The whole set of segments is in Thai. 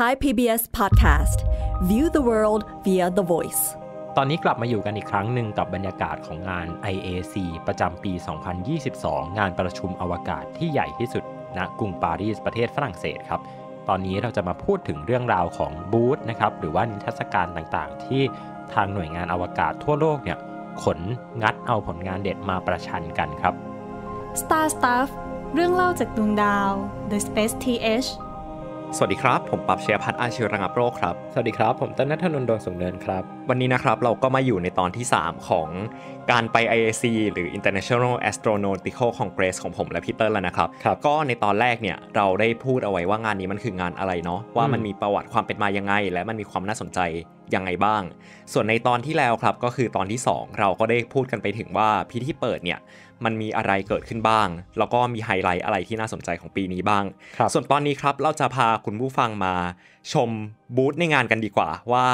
Thai PBS Podcast View the world via the voice ตอนนี้กลับมาอยู่กันอีกครั้งหนึ่งกับบรรยากาศของงาน IAC ประจำปี 2022 งานประชุมอวกาศที่ใหญ่ที่สุด ณกรุงปารีส ประเทศฝรั่งเศสครับ ตอนนี้เราจะมาพูดถึงเรื่องราวของบูธนะครับหรือว่านิทรรศการต่างๆ ที่ทางหน่วยงานอวกาศทั่วโลกเนี่ยขนงัดเอาผลงานเด็ดมาประชันกันครับ Star Stuff เรื่องเล่าจากดวงดาว The Space TH สวัสดีครับ ผมปรับเชียพัฒ์อาชีวระงับโรคครับ สวัสดีครับ ผมต้นนัทนนท์ดวงสูงเนินครับ วันนี้นะครับ เราก็มาอยู่ในตอนที่ 3 ของการไป IAC หรือ International Astronautical Congress ของผมและพีเตอร์แล้วนะครับรบก็ในตอนแรกเนี่ย เราได้พูดเอาไว้ว่างานนี้มันคืองานอะไรเนาะว่ามันมีประวัติความเป็นมายังไง และมันมีความน่าสนใจยังไงบ้าง ส่วนในตอนที่แล้วครับก็คือตอนที่ 2 เราก็ได้พูดกันไปถึงว่าพิธีเปิดเนี่ยมันมีอะไรเกิดขึ้นบ้าง แล้วก็มีไฮไลท์อะไรที่น่าสนใจของปีนี้บ้าง ส่วนตอนนี้ครับเราจะพาคุณผู้ฟังมาชมบูธในงานกันดีกว่า ว่า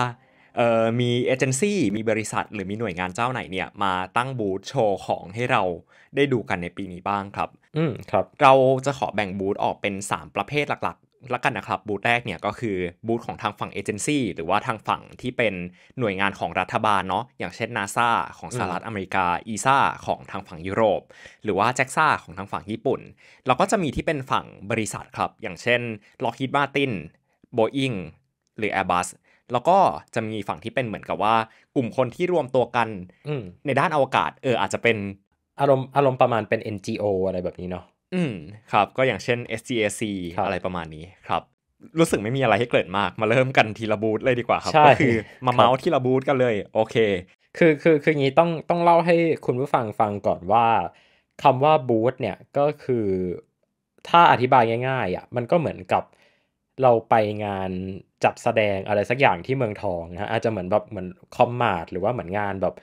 มีเอเจนซี่มีบริษัทหรือมีหน่วยงานเจ้าไหนเนี่ยมาตั้งบูธโชว์ของให้เราได้ดูกันในปีนี้บ้างครับ อืมครับเราจะขอแบ่งบูธออกเป็น 3 ประเภทหลักละกันนะครับบูธแรกเนี่ยก็คือบูธของทางฝั่งเอเจนซี่หรือว่าทางฝั่งที่เป็นหน่วยงานของรัฐบาลเนาะอย่างเช่นนาซาของสหรัฐอเมริกาอีซ่าของทางฝั่งยุโรป หรือว่าแจ็กซ่าของทางฝั่งญี่ปุ่นเราก็จะมีที่เป็นฝั่งบริษัทครับ อย่างเช่นล็อกฮิตมาตินโบอิงหรือ Airbus แล้วก็จะมีฝั่งที่เป็นเหมือนกับว่ากลุ่มคนที่รวมตัวกันในด้านอวกาศ เอออาจจะเป็นอารมณ์อารมณ์ประมาณเป็น NGO อะไรแบบนี้เนาะอืมครับก็อย่างเช่น SGAC อะไรประมาณนี้ครับ รู้สึกไม่มีอะไรให้เกิดมากมาเริ่มกันทีละบูธเลยดีกว่าครับ ก็คือมาเมาส์ทีละบูธกันเลย โอเค คือคือคืองี้ต้องต้องเล่าให้คุณผู้ฟังฟังก่อนว่าคำว่าบูธเนี่ยก็คือถ้าอธิบายง่ายๆอ่ะมันก็เหมือนกับ เราไปงานจัดแสดงอะไร สักอย่างที่เมืองทองนะอาจจะเหมือนแบบเหมือนคอมมาด์หรือว่าเหมือนงานแบบ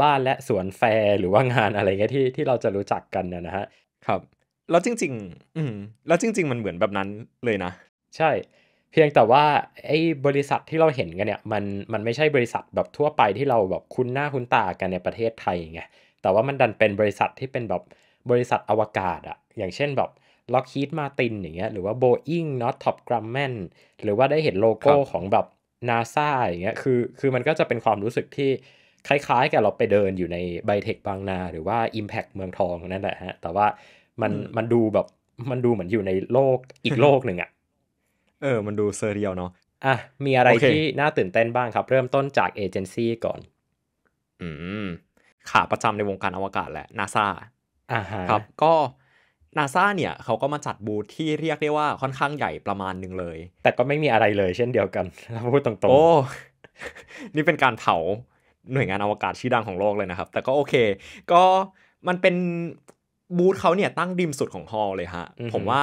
บ้านและสวนแฟร์หรือว่างานอะไรเงี้ยที่ที่เราจะรู้จักกันนะฮะครับแล้วจริง ๆ อืมแล้วจริงๆมันเหมือนแบบนั้นเลยนะ ใช่ เพียงแต่ว่า ไอ้บริษัทที่เราเห็นกันเนี่ย มัน มันไม่ใช่บริษัทแบบทั่วไปที่เราแบบคุ้นหน้าคุ้นตากันในประเทศไทยไง แต่ว่ามันดันเป็นบริษัทที่เป็นแบบบริษัทอวกาศอะ อย่างเช่นแบบล็อกฮีดมาตินอย่างเงี้ย หรือว่าโบอิงน็อตท็อปกรัมแมนหรือว่าได้เห็นโลโก้ของแบบนาซาอย่างเงี้ย คือ คือมันก็จะเป็นความรู้สึกที่คล้ายๆ กับเราไปเดินอยู่ในไบเทคบางนาหรือว่า Impact เมืองทองนั่นแหละฮะ แต่ว่ามันมันดูแบบมันดูเหมือนอยู่ในโลกอีกโลกหนึ่งอะเออ มันดูเซอร์เรียลเนาะอ่ะ มีอะไรที่น่าตื่นเต้นบ้างครับ เริ่มต้นจากเอเจนซี่ก่อน อืมขาประจำในวงการอวกาศแหละนาซาอ่าครับ ก็นาซาเนี่ย เขาก็มาจัดบูธที่เรียกได้ว่าค่อนข้างใหญ่ประมาณหนึ่งเลย แต่ก็ไม่มีอะไรเลย เช่นเดียวกันเราพูดตรงๆโอ้นี่เป็นการเผาหน่วยงานอวกาศชื่อดังของโลกเลยนะครับ แต่ก็โอเค ก็มันเป็นบูธเขาเนี่ยตั้งริมสุดของฮอลเลยฮะผมว่า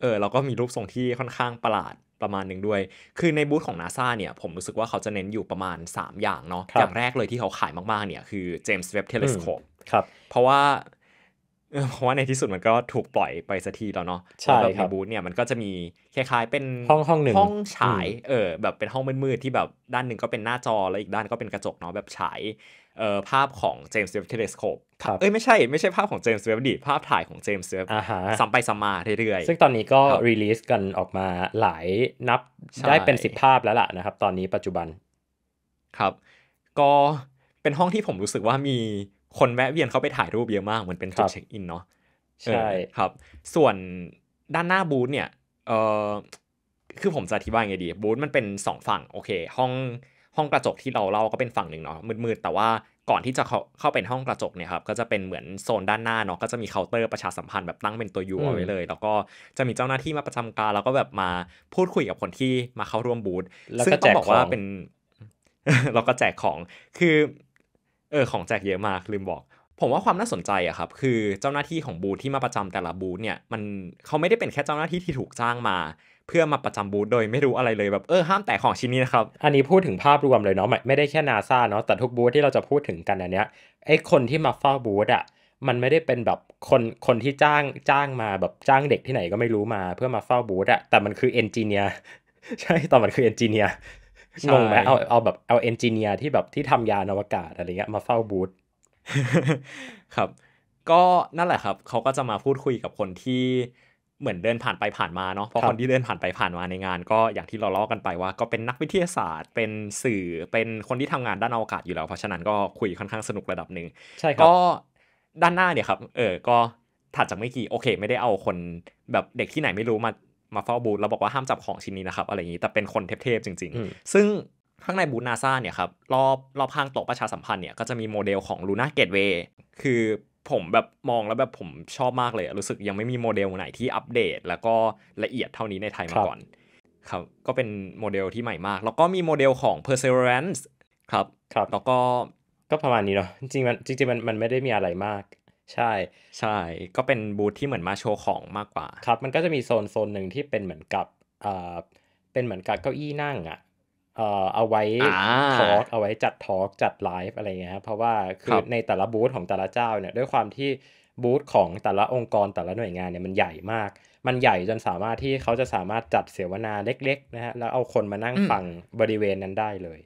เออเราก็มีรูปทรงที่ค่อนข้างประหลาดประมาณหนึ่งด้วย คือในบูธของนาซาเนี่ยผมรู้สึกว่าเขาจะเน้นอยู่ประมาณ 3 อย่างเนาะอย่างแรกเลยที่เขาขายมากๆเนี่ยคือเจมส์เว็บเทเลสโคปครับเพราะว่าเพราะว่าในที่สุดมันก็ถูกปล่อยไปสักทีแล้วเนาะใช่ครับบูธเนี่ยมันก็จะมีคล้ายๆเป็นห้องห้องหนึ่งห้องฉายเออแบบเป็นห้องมืดๆที่แบบด้านหนึ่งก็เป็นหน้าจอแล้วอีกด้านก็เป็นกระจกเนาะแบบฉายเออภาพของเจมส์เว็บเทเลสโคปเอ้ยไม่ใช่ไม่ใช่ภาพของเจมส์เวฟดิภาพถ่ายของเจมส์เวฟสัมไปสัมมาเรื่อยๆ ซึ่งตอนนี้ก็ รีลีสกันออกมาหลายนับ ได้เป็นสิบภาพแล้วล่ะนะครับ ตอนนี้ปัจจุบันครับก็เป็นห้องที่ผมรู้สึกว่ามีคนแวะเวียนเข้าไปถ่ายรูปเยอะมาก เหมือนเป็นจุดเช็คอินเนาะใช่ครับ ส่วนด้านหน้าบูธเนี่ย เออคือผมจะอธิบายไงดีบูธมันเป็นสองฝั่งโอเคห้องห้องกระจกที่เราเล่าก็เป็นฝั่งหนึ่งเนาะมืดๆแต่ว่าก่อนที่จะเข้าเข้าเป็นห้องกระจกเนี่ยครับก็จะเป็นเหมือนโซนด้านหน้าเนาะก็จะมีเคาน์เตอร์ประชาสัมพันธ์แบบตั้งเป็นตัวยูเอาไว้เลย แล้วก็จะมีเจ้าหน้าที่มาประจำการ แล้วก็แบบมาพูดคุยกับคนที่มาเข้าร่วมบูธซึ่งต้องบอกว่าเป็นเราก็แจกของคือเออของแจกเยอะมากลืมบอก ผมว่าความน่าสนใจอะครับ คือเจ้าหน้าที่ของบูธที่มาประจำแต่ละบูธเนี่ยมันเขาไม่ได้เป็นแค่เจ้าหน้าที่ที่ถูกจ้างมาเพื่อมาประจำบูธโดยไม่รู้อะไรเลย แบบ เออ ห้ามแตะของชิ้นนี้นะครับ อันนี้พูดถึงภาพรวมเลยเนาะไม่ได้แค่นาซาเนาะแต่ทุกบูธที่เราจะพูดถึงกันอันเนี้ยไอคนที่มาเฝ้าบูธอะมันไม่ได้เป็นแบบคนคนที่จ้างจ้างมาแบบจ้างเด็กที่ไหนก็ไม่รู้มา เพื่อมาเฝ้าบูธอะแต่มันคือเอนจิเนียร์ใช่ตอนมันคือเอนจิเนียร์งงไหมเอาเอาแบบเอาเอนจิเนียร์ที่แบบที่ทำยานอวกาศอะไรเงี้ยมาเฝ้าบูธครับ ก็นั่นแหละครับเขาก็จะมาพูดคุยกับคนที่เหมือนเดินผ่านไปผ่านมาเนาะเพราะคนที่เดินผ่านไปผ่านมาในงาน ก็อย่างที่เราเล่ากันไปว่า ก็เป็นนักวิทยาศาสตร์ เป็นสื่อเป็นคนที่ทำงานด้านอวกาศอยู่แล้วเพราะฉะนั้นก็คุยค่อนข้างสนุกระดับหนึ่งใช่ก็ด้านหน้าเนี่ยครับเออก็ถัดจากไม่กี่โอเค ไม่ได้เอาคนแบบเด็กที่ไหนไม่รู้มามาเฝ้าบูธเราบอกว่าห้ามจับของชิ้นนี้นะครับอะไรอย่างนี้แต่เป็นคนเทพๆจริงๆ ซึ่งข้างในบูธนาซาเนี่ยครับรอบรอบข้างโต๊ะประชาสัมพันธ์เนี่ยก็จะมีโมเดลของลูน่าเกตเวย์คือผมแบบมองแล้วแบบผมชอบมากเลย รู้สึกยังไม่มีโมเดลไหนที่อัปเดต แล้วก็ละเอียดเท่านี้ในไทยมาก่อน ครับ ก็เป็นโมเดลที่ใหม่มาก แล้วก็มีโมเดลของ perseverance ครับ ครับ แล้วก็ ก็ประมาณนี้เนาะ จริงมันจริงๆมันมันไม่ได้มีอะไรมาก ใช่ ใช่ ก็เป็นบูธที่เหมือนมาโชว์ของมากกว่า ครับ มันก็จะมีโซนโซนหนึ่งที่เป็นเหมือนกับอ่าเป็นเหมือนกับเก้าอี้นั่งอะ่ะเอ่อเอาไว้ทอล์กเอาไว้จัดทอล์กจัดไลฟ์อะไรเงี้ยครับเพราะว่าคือในแต่ละบูธของแต่ละเจ้าเนี่ยด้วยความที่บูธของแต่ละองค์กรแต่ละหน่วยงานเนี่ยมันใหญ่มาก มันใหญ่จนสามารถที่เขาจะสามารถจัดเสวนาเล็กๆนะฮะแล้วเอาคนมานั่งฟังบริเวณนั้นได้เลย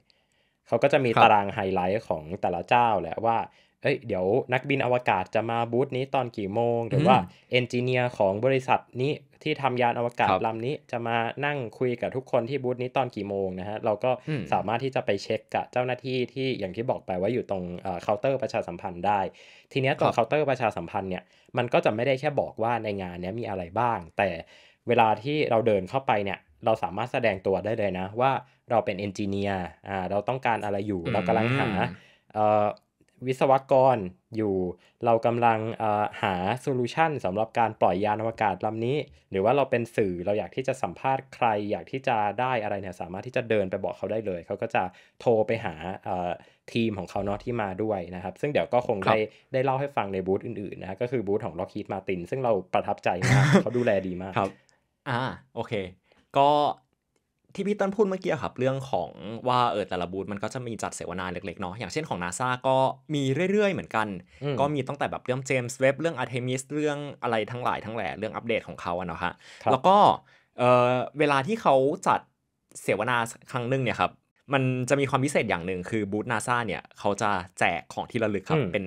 เขาก็จะมีตารางไฮไลท์ของแต่ละเจ้าแหละว่าเอ้ยเดี๋ยวนักบินอวกาศจะมาบูธนี้ตอนกี่โมง หรือว่าเอนจิเนียร์ของบริษัทนี้ที่ทำยานอวกาศลำนี้จะมานั่งคุยกับทุกคนที่บูธนี้ตอนกี่โมงนะฮะเราก็สามารถที่จะไปเช็คกับเจ้าหน้าที่ที่อย่างที่บอกไปว่าอยู่ตรงเคาน์เตอร์ประชาสัมพันธ์ได้ ทีนี้ตรงเคาน์เตอร์ประชาสัมพันธ์เนี่ยมันก็จะไม่ได้แค่บอกว่าในงานนี้มีอะไรบ้าง แต่เวลาที่เราเดินเข้าไปเนี่ยเราสามารถแสดงตัวได้เลยนะว่าเราเป็นเอนจิเนียร์เราต้องการอะไรอยู่เรากำลังหาวิศวกรอยู่เรากำลังหาโซลูชันสำหรับการปล่อยยานอวกาศลำนี้ หรือว่าเราเป็นสื่อเราอยากที่จะสัมภาษณ์ใครอยากที่จะได้อะไรเนี่ยสามารถที่จะเดินไปบอกเขาได้เลย เขาก็จะโทรไปหาทีมของเขาเนาะที่มาด้วยนะครับ ซึ่งเดี๋ยวก็คงได้ได้เล่าให้ฟังในบูธอื่น ๆ นะก็คือบูธของล็อกฮีดมาตินซึ่งเราประทับใจมากเขาดูแลดีมากครับ อ่าโอเค ก็ที่พี่ต้นพูดเมื่อกี้ครับเรื่องของว่าเออแต่ละบูธมันก็จะมีจัดเสวนาเล็กๆเนาะอย่างเช่นของนาซาก็มีเรื่อยๆเหมือนกันก็มีตั้งแต่แบบเรื่องเจมส์เว็บเรื่องอาร์เทมิสเรื่องอะไรทั้งหลายทั้งแหล่เรื่องอัปเดตของเขาอะเนาะฮะแล้วก็เออเวลาที่เขาจัดเสวนาครั้งหนึ่งเนี่ยครับมันจะมีความพิเศษอย่างหนึ่งคือบูธนาซาเนี่ยเขาจะแจกของที่ระลึกครับเป็น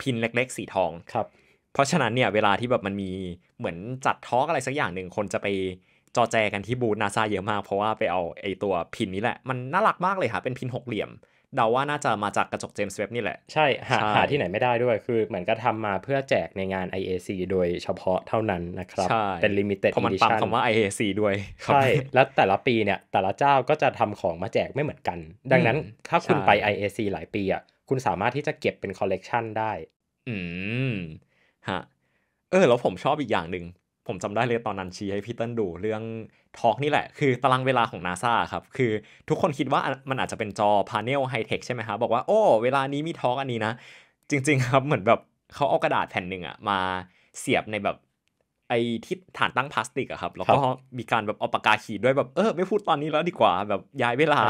พินเล็กๆสีทองครับ เพราะฉะนั้นเนี่ยเวลาที่แบบมันมีเหมือนจัดทอล์กอะไรสักอย่างหนึ่งคนจะไปจอแจกันที่บูธนาซาเยอะมาก เพราะว่าไปเอาไอตัวพินนี้แหละมันน่ารักมากเลยค่ะ เป็นพินหกเหลี่ยม เดาว่าน่าจะมาจากกระจกเจมส์เว็บนี่แหละ ใช่หาหาที่ไหนไม่ได้ด้วยคือเหมือนก็ทำมาเพื่อแจกในงาน IAC โดยเฉพาะเท่านั้นนะครับ เป็นลิมิเต็ดอิดิชั่นคำว่า IAC ด้วย ใช่แล้วแต่ละปีเนี่ย แต่ละเจ้าก็จะทำของมาแจกไม่เหมือนกัน ดังนั้นถ้าคุณไป IAC หลายปีอ่ะคุณสามารถที่จะเก็บเป็นคอลเลกชันได้อืมฮะเออแล้วผมชอบอีกอย่างหนึ่งผมจำได้เลยตอนนั้นชี้ให้พี่เติ้ลดูเรื่องทอล์กนี่แหละ คือตารางเวลาของนาซาครับคือทุกคนคิดว่ามันอาจจะเป็นจอพาเนลไฮเทคใช่ไหมครับบอกว่าโอ้เวลานี้มีทอล์กอันนี้นะจริงๆครับเหมือนแบบเขาเอากระดาษแผ่นหนึ่งอะมาเสียบในแบบไอ้ที่ฐานตั้งพลาสติกอะครับแล้วก็มีการแบบเอาปากกาขีดด้วยแบบเออไม่พูดตอนนี้แล้วดีกว่าแบบย้ายเวลา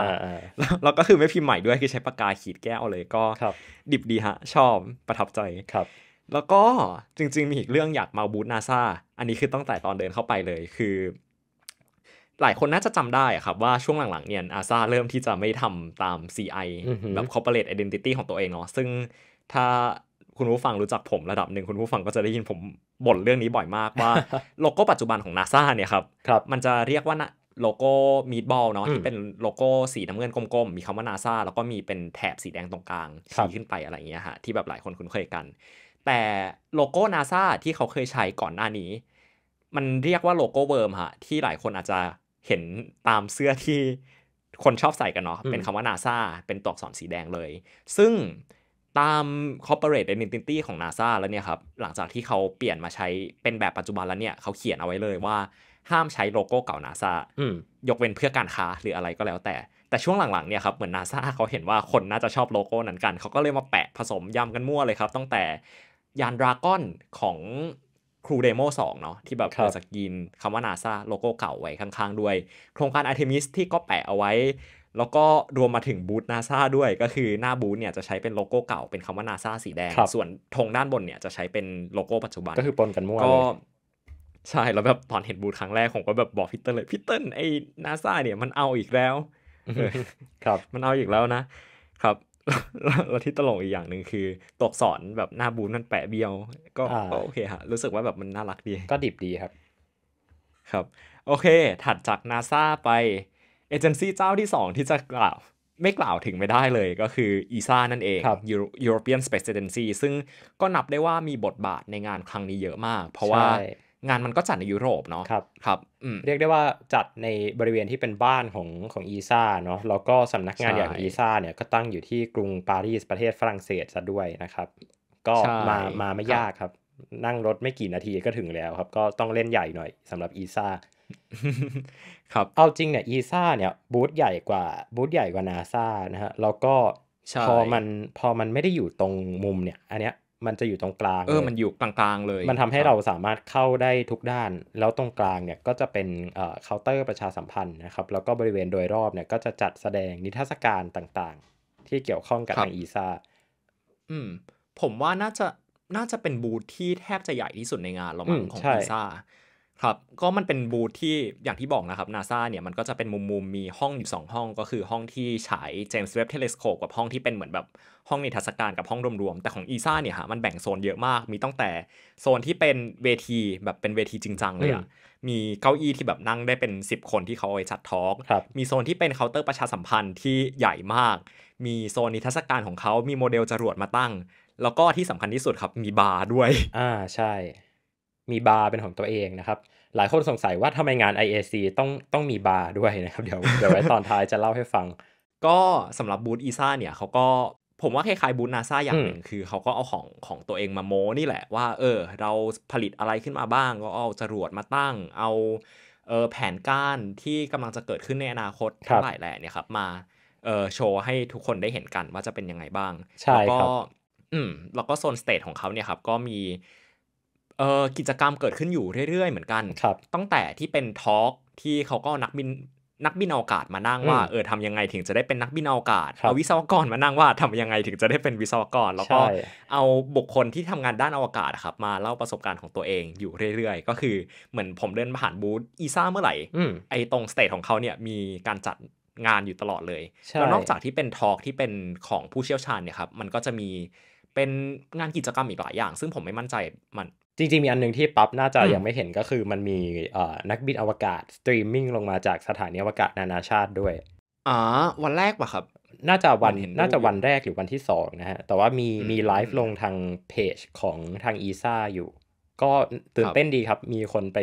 แล้วก็คือไม่พิมพ์ใหม่ด้วยคือใช้ปากกาขีดแก้วเลยก็ดิบดีฮะชอบประทับใจครับแล้วก็จริง ๆมีอีกเรื่องอยากมาบูธนาซาอันนี้คือตั้งแต่ตอนเดินเข้าไปเลย คือ หลายคนน่าจะจำได้ครับว่าช่วงหลังๆเนี่ยอาซาเริ่มที่จะไม่ทำตาม CI แบบ corporate identity ของตัวเองเนาะซึ่งถ้าคุณผู้ฟังรู้จักผมระดับหนึ่งคุณผู้ฟังก็จะได้ยินผมบ่นเรื่องนี้บ่อยมากว่าโลโก้ปัจจุบันของนาซาเนี่ยครับรบมันจะเรียกว่าโลโก้มีดบอลเนาะที่เป็นโลโก้สีน้ำเงินกลมๆมีคำว่านาซาแล้วก็มีเป็นแถบสีแดงตรงกลางชี้ขึ้นไปอะไรอย่างเงี้ยฮะที่แบบหลายคนคุ้นเคยกันแต่โลโก้นาซาที่เขาเคยใช้ก่อนหน้านี้ มันเรียกว่าโลโก้เวิร์มฮะที่หลายคนอาจจะเห็นตามเสื้อที่คนชอบใส่กันเนาะเป็นคำว่านาซาเป็นตัวอักษรสีแดงเลย ซึ่งตาม corporate identity ของ NASA แล้วเนี่ยครับ หลังจากที่เขาเปลี่ยนมาใช้เป็นแบบปัจจุบันแล้วเนี่ย เขาเขียนเอาไว้เลยว่าห้ามใช้โลโก้เก่านาซายกเว้นเพื่อการค้าหรืออะไรก็แล้วแต่แต่ช่วงหลังๆเนี่ยครับเหมือนนาซาเขาเห็นว่าคนน่าจะชอบโลโก้นั้นกันเขาก็เลยมาแปะผสมย้ำกันมั่วเลยครับตั้งแต่ยานดราก้อนของครูเดโมสองเนาะที่แบบเปิดสกินคำว่านาซาโลโก้เก่าไว้ข้างๆด้วย โครงการอาร์เทมิสที่ก็แปะเอาไว้ แล้วก็รวมมาถึงบูธนาซาด้วย ก็คือหน้าบูธเนี่ย จะใช้เป็นโลโก้เก่าเป็นคำว่านาซาสีแดง ส่วนธงด้านบนเนี่ยจะใช้เป็นโลโก้ปัจจุบันก็คือปนกันมั่วเลยใช่ แล้วแบบ ตอนเห็นบูธครั้งแรกผมก็แบบบอกพิตเตอร์เลยพิตเตอร์ไอ้นาซาเนี่ยมันเอาอีกแล้ว ครับมันเอาอีกแล้วนะ ครับแล้วที่ตลกอีกอย่างหนึ่งคือ ตกสอนแบบหน้าบูนมันแปะเบี้ยว ก็โอเคฮะ รู้สึกว่าแบบมันน่ารักดีก็ดิบดีครับ ครับโอเค ถัดจากนาซาไป เอเจนซี่เจ้าที่ 2 ที่จะกล่าวไม่กล่าวถึงไม่ได้เลย ก็คืออีซ่านั่นเอง European Space Agency ซึ่งก็นับได้ว่ามีบทบาทในงานครั้งนี้เยอะมาก เพราะว่างานมันก็จัดในยุโรปเนาะครับครับ เรียกได้ว่าจัดในบริเวณที่เป็นบ้านของของอีซ่าเนาะแล้วก็สำนักงานอย่างอีซ่าเนี่ยก็ตั้งอยู่ที่กรุงปารีสประเทศฝรั่งเศสซะด้วยนะครับ ก็มามาไม่ยากครับ นั่งรถไม่กี่นาทีก็ถึงแล้วครับ ก็ต้องเล่นใหญ่หน่อยสำหรับอีซ่าครับเอาจริงเนี่ยอีซ่าเนี่ยบูธใหญ่กว่าบูธใหญ่กว่านาซ่านะฮะแล้วก็พอมันพอมันไม่ได้อยู่ตรงมุมเนี่ยอันเนี้ยมันจะอยู่ตรงกลาง เออ มันอยู่กลางๆเลย มันทำให้เราสามารถเข้าได้ทุกด้าน แล้วตรงกลางเนี่ยก็จะเป็นเคาน์เตอร์ประชาสัมพันธ์นะครับ แล้วก็บริเวณโดยรอบเนี่ยก็จะจัดแสดงนิทรรศการต่างๆ ที่เกี่ยวข้องกับทางอีซ่า อืมผมว่าน่าจะน่าจะเป็นบูธที่แทบจะใหญ่ที่สุดในงานเรามั้งของอีซ่าครับก็มันเป็นบูธที่อย่างที่บอกนะครับนาซาเนี่ยมันก็จะเป็นมุมมุมมีห้องอยู่ 2 ห้องก็คือห้องที่ฉายเจมส์เว็บเทเลสโคปกับห้องที่เป็นเหมือนแบบ ห้องนิทรรศการกับห้องรวม ๆ แต่ของอีซ่าเนี่ยฮะมันแบ่งโซนเยอะมาก มีตั้งแต่โซนที่เป็นเวทีแบบเป็นเวทีจริงจังเลยอะมีเก้าอี้ที่แบบนั่งได้เป็น 10 คนที่เขาเอไว้จัดทอล์กมีโซนที่เป็นเคาน์เตอร์ประชาสัมพันธ์ที่ใหญ่มาก มีโซนนิทรรศการของเขามีโมเดลจรวดมาตั้ง แล้วก็ที่สำคัญที่สุดครับมีบาร์ด้วยอ่าใช่มีบาร์เป็นของตัวเองนะครับ หลายคนสงสัยว่าทำไมงาน IAC ต้องต้องมีบาร์ด้วยนะครับเดี๋ยวเดี๋ยวไว้ตอนท้ายจะเล่าให้ฟัง ก็สำหรับบูธอีซ่าเนี่ย เขาก็ผมว่าคล้ายๆบูธนาซาอย่างหนึ่งคือเขาก็เอาของของตัวเองมาโม้นี่แหละว่า เออเราผลิตอะไรขึ้นมาบ้าง ก็เอาจรวดมาตั้ง เอาเออแผนการที่กำลังจะเกิดขึ้นในอนาคต เท่าไหร่แหละเนี่ยครับมาเออโชว์ให้ทุกคนได้เห็นกันว่าจะเป็นยังไงบ้างแล้วก็อืมแล้วก็โซนสเตทของเขาเนี่ยครับก็มีเออกิจกรรมเกิดขึ้นอยู่เรื่อยๆเหมือนกันครับตั้งแต่ที่เป็นทอล์กที่เขาก็นักบินนักบินอวกาศมานั่งว่าเออทำยังไงถึงจะได้เป็นนักบินอวกาศ เอาวิศวกรมานั่งว่าทำยังไงถึงจะได้เป็นวิศวกร แล้วก็เอาบุคคลที่ทำงานด้านอวกาศครับมาเล่าประสบการณ์ของตัวเองอยู่เรื่อยๆ ก็คือเหมือนผมเดินผ่านบูธอีซ่าเมื่อไหร่ไอตรงสเตจของเขาเนี่ยมีการจัดงานอยู่ตลอดเลยแล้วนอกจากที่เป็นทอล์กที่เป็นของผู้เชี่ยวชาญเนี่ยครับมันก็จะมีเป็นงานกิจกรรมอีกหลายอย่าง ซึ่งผมไม่มั่นใจมันจริงๆมีอันหนึ่งที่ปั๊บน่าจะยังไม่เห็นก็คือมันมีนักบินอวกาศ สตรีมมิ่งลงมาจากสถานีอวกาศนานาชาติด้วย อ๋อ วันแรกปะครับน่าจะวันน่าจะวันแรกหรือวันที่สองนะฮะ แต่ว่ามีมีไลฟ์ลงทางเพจของทางอีซ่าอยู่ ก็ตื่นเต้นดีครับมีคนไป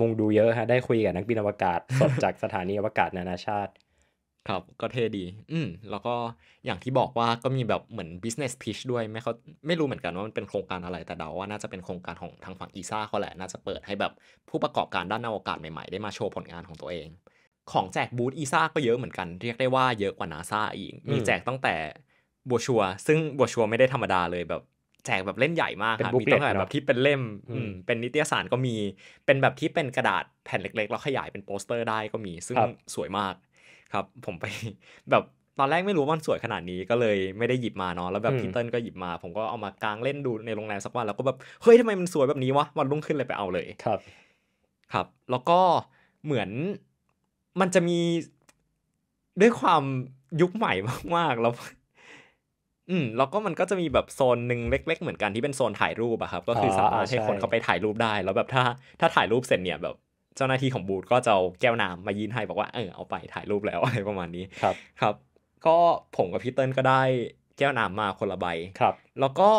มุงดูเยอะฮะได้คุยกับนักบินอวกาศสดจากสถานีอวกาศนานาชาติครับ ก็เท่ดี อืมแล้วก็อย่างที่บอกว่าก็มีแบบเหมือน business pitch ด้วยไม่เขาไม่รู้เหมือนกันว่ามันเป็นโครงการอะไรแต่เดาว่าน่าจะเป็นโครงการของทางฝั่งอีซ่าเขาแหละ น่าจะเปิดให้แบบผู้ประกอบการด้านนอวกาศใหม่ ๆ ได้มาโชว์ผลงานของตัวเอง ของแจกบูธอีซ่าก็เยอะเหมือนกันเรียกได้ว่าเยอะกว่านาซาอีก มีแจกตั้งแต่บัวชัว ซึ่งบัวชัวไม่ได้ธรรมดาเลยแบบแจกแบบเล่นใหญ่มากครับมีตั้งแต่แบบที่เป็นเล่มเป็นนิตยสารก็มีเป็นแบบที่เป็นกระดาษแผ่นเล็กๆ แล้วขยายเป็นโปสเตอร์ได้ก็มีซึ่งสวยมากครับผมไปแบบตอนแรกไม่รู้มันสวยขนาดนี้ก็เลยไม่ได้หยิบมาเนาะแล้วแบบพีเตอร์ก็หยิบมาผมก็เอามากางเล่นดูในโรงแรมสักวันแล้วก็แบบเฮ้ยทำไมมันสวยแบบนี้วะวันรุ่งขึ้นเลยไปเอาเลยครับ ครับ แล้วก็เหมือนมันจะมีด้วยความยุคใหม่มาก ๆ แล้ว อืม แล้วก็มันก็จะมีแบบโซนหนึ่งเล็ก ๆ เหมือนกันที่เป็นโซนถ่ายรูปอะครับก็คือสามารถให้คนเขาไปถ่ายรูปได้ แล้วแบบถ้าถ้าถ่ายรูปเสร็จเนี่ยแบบเจ้าหน้าที่ของบูธก็จะเอาแก้วน้ำมายื่นให้บอกว่าเออเอาไปถ่ายรูปแล้วอะไรประมาณนี้ครับครับ ก็ผมกับพี่เติ้ลก็ได้แก้วน้ำมาคนละใบ ครับ แล้วก็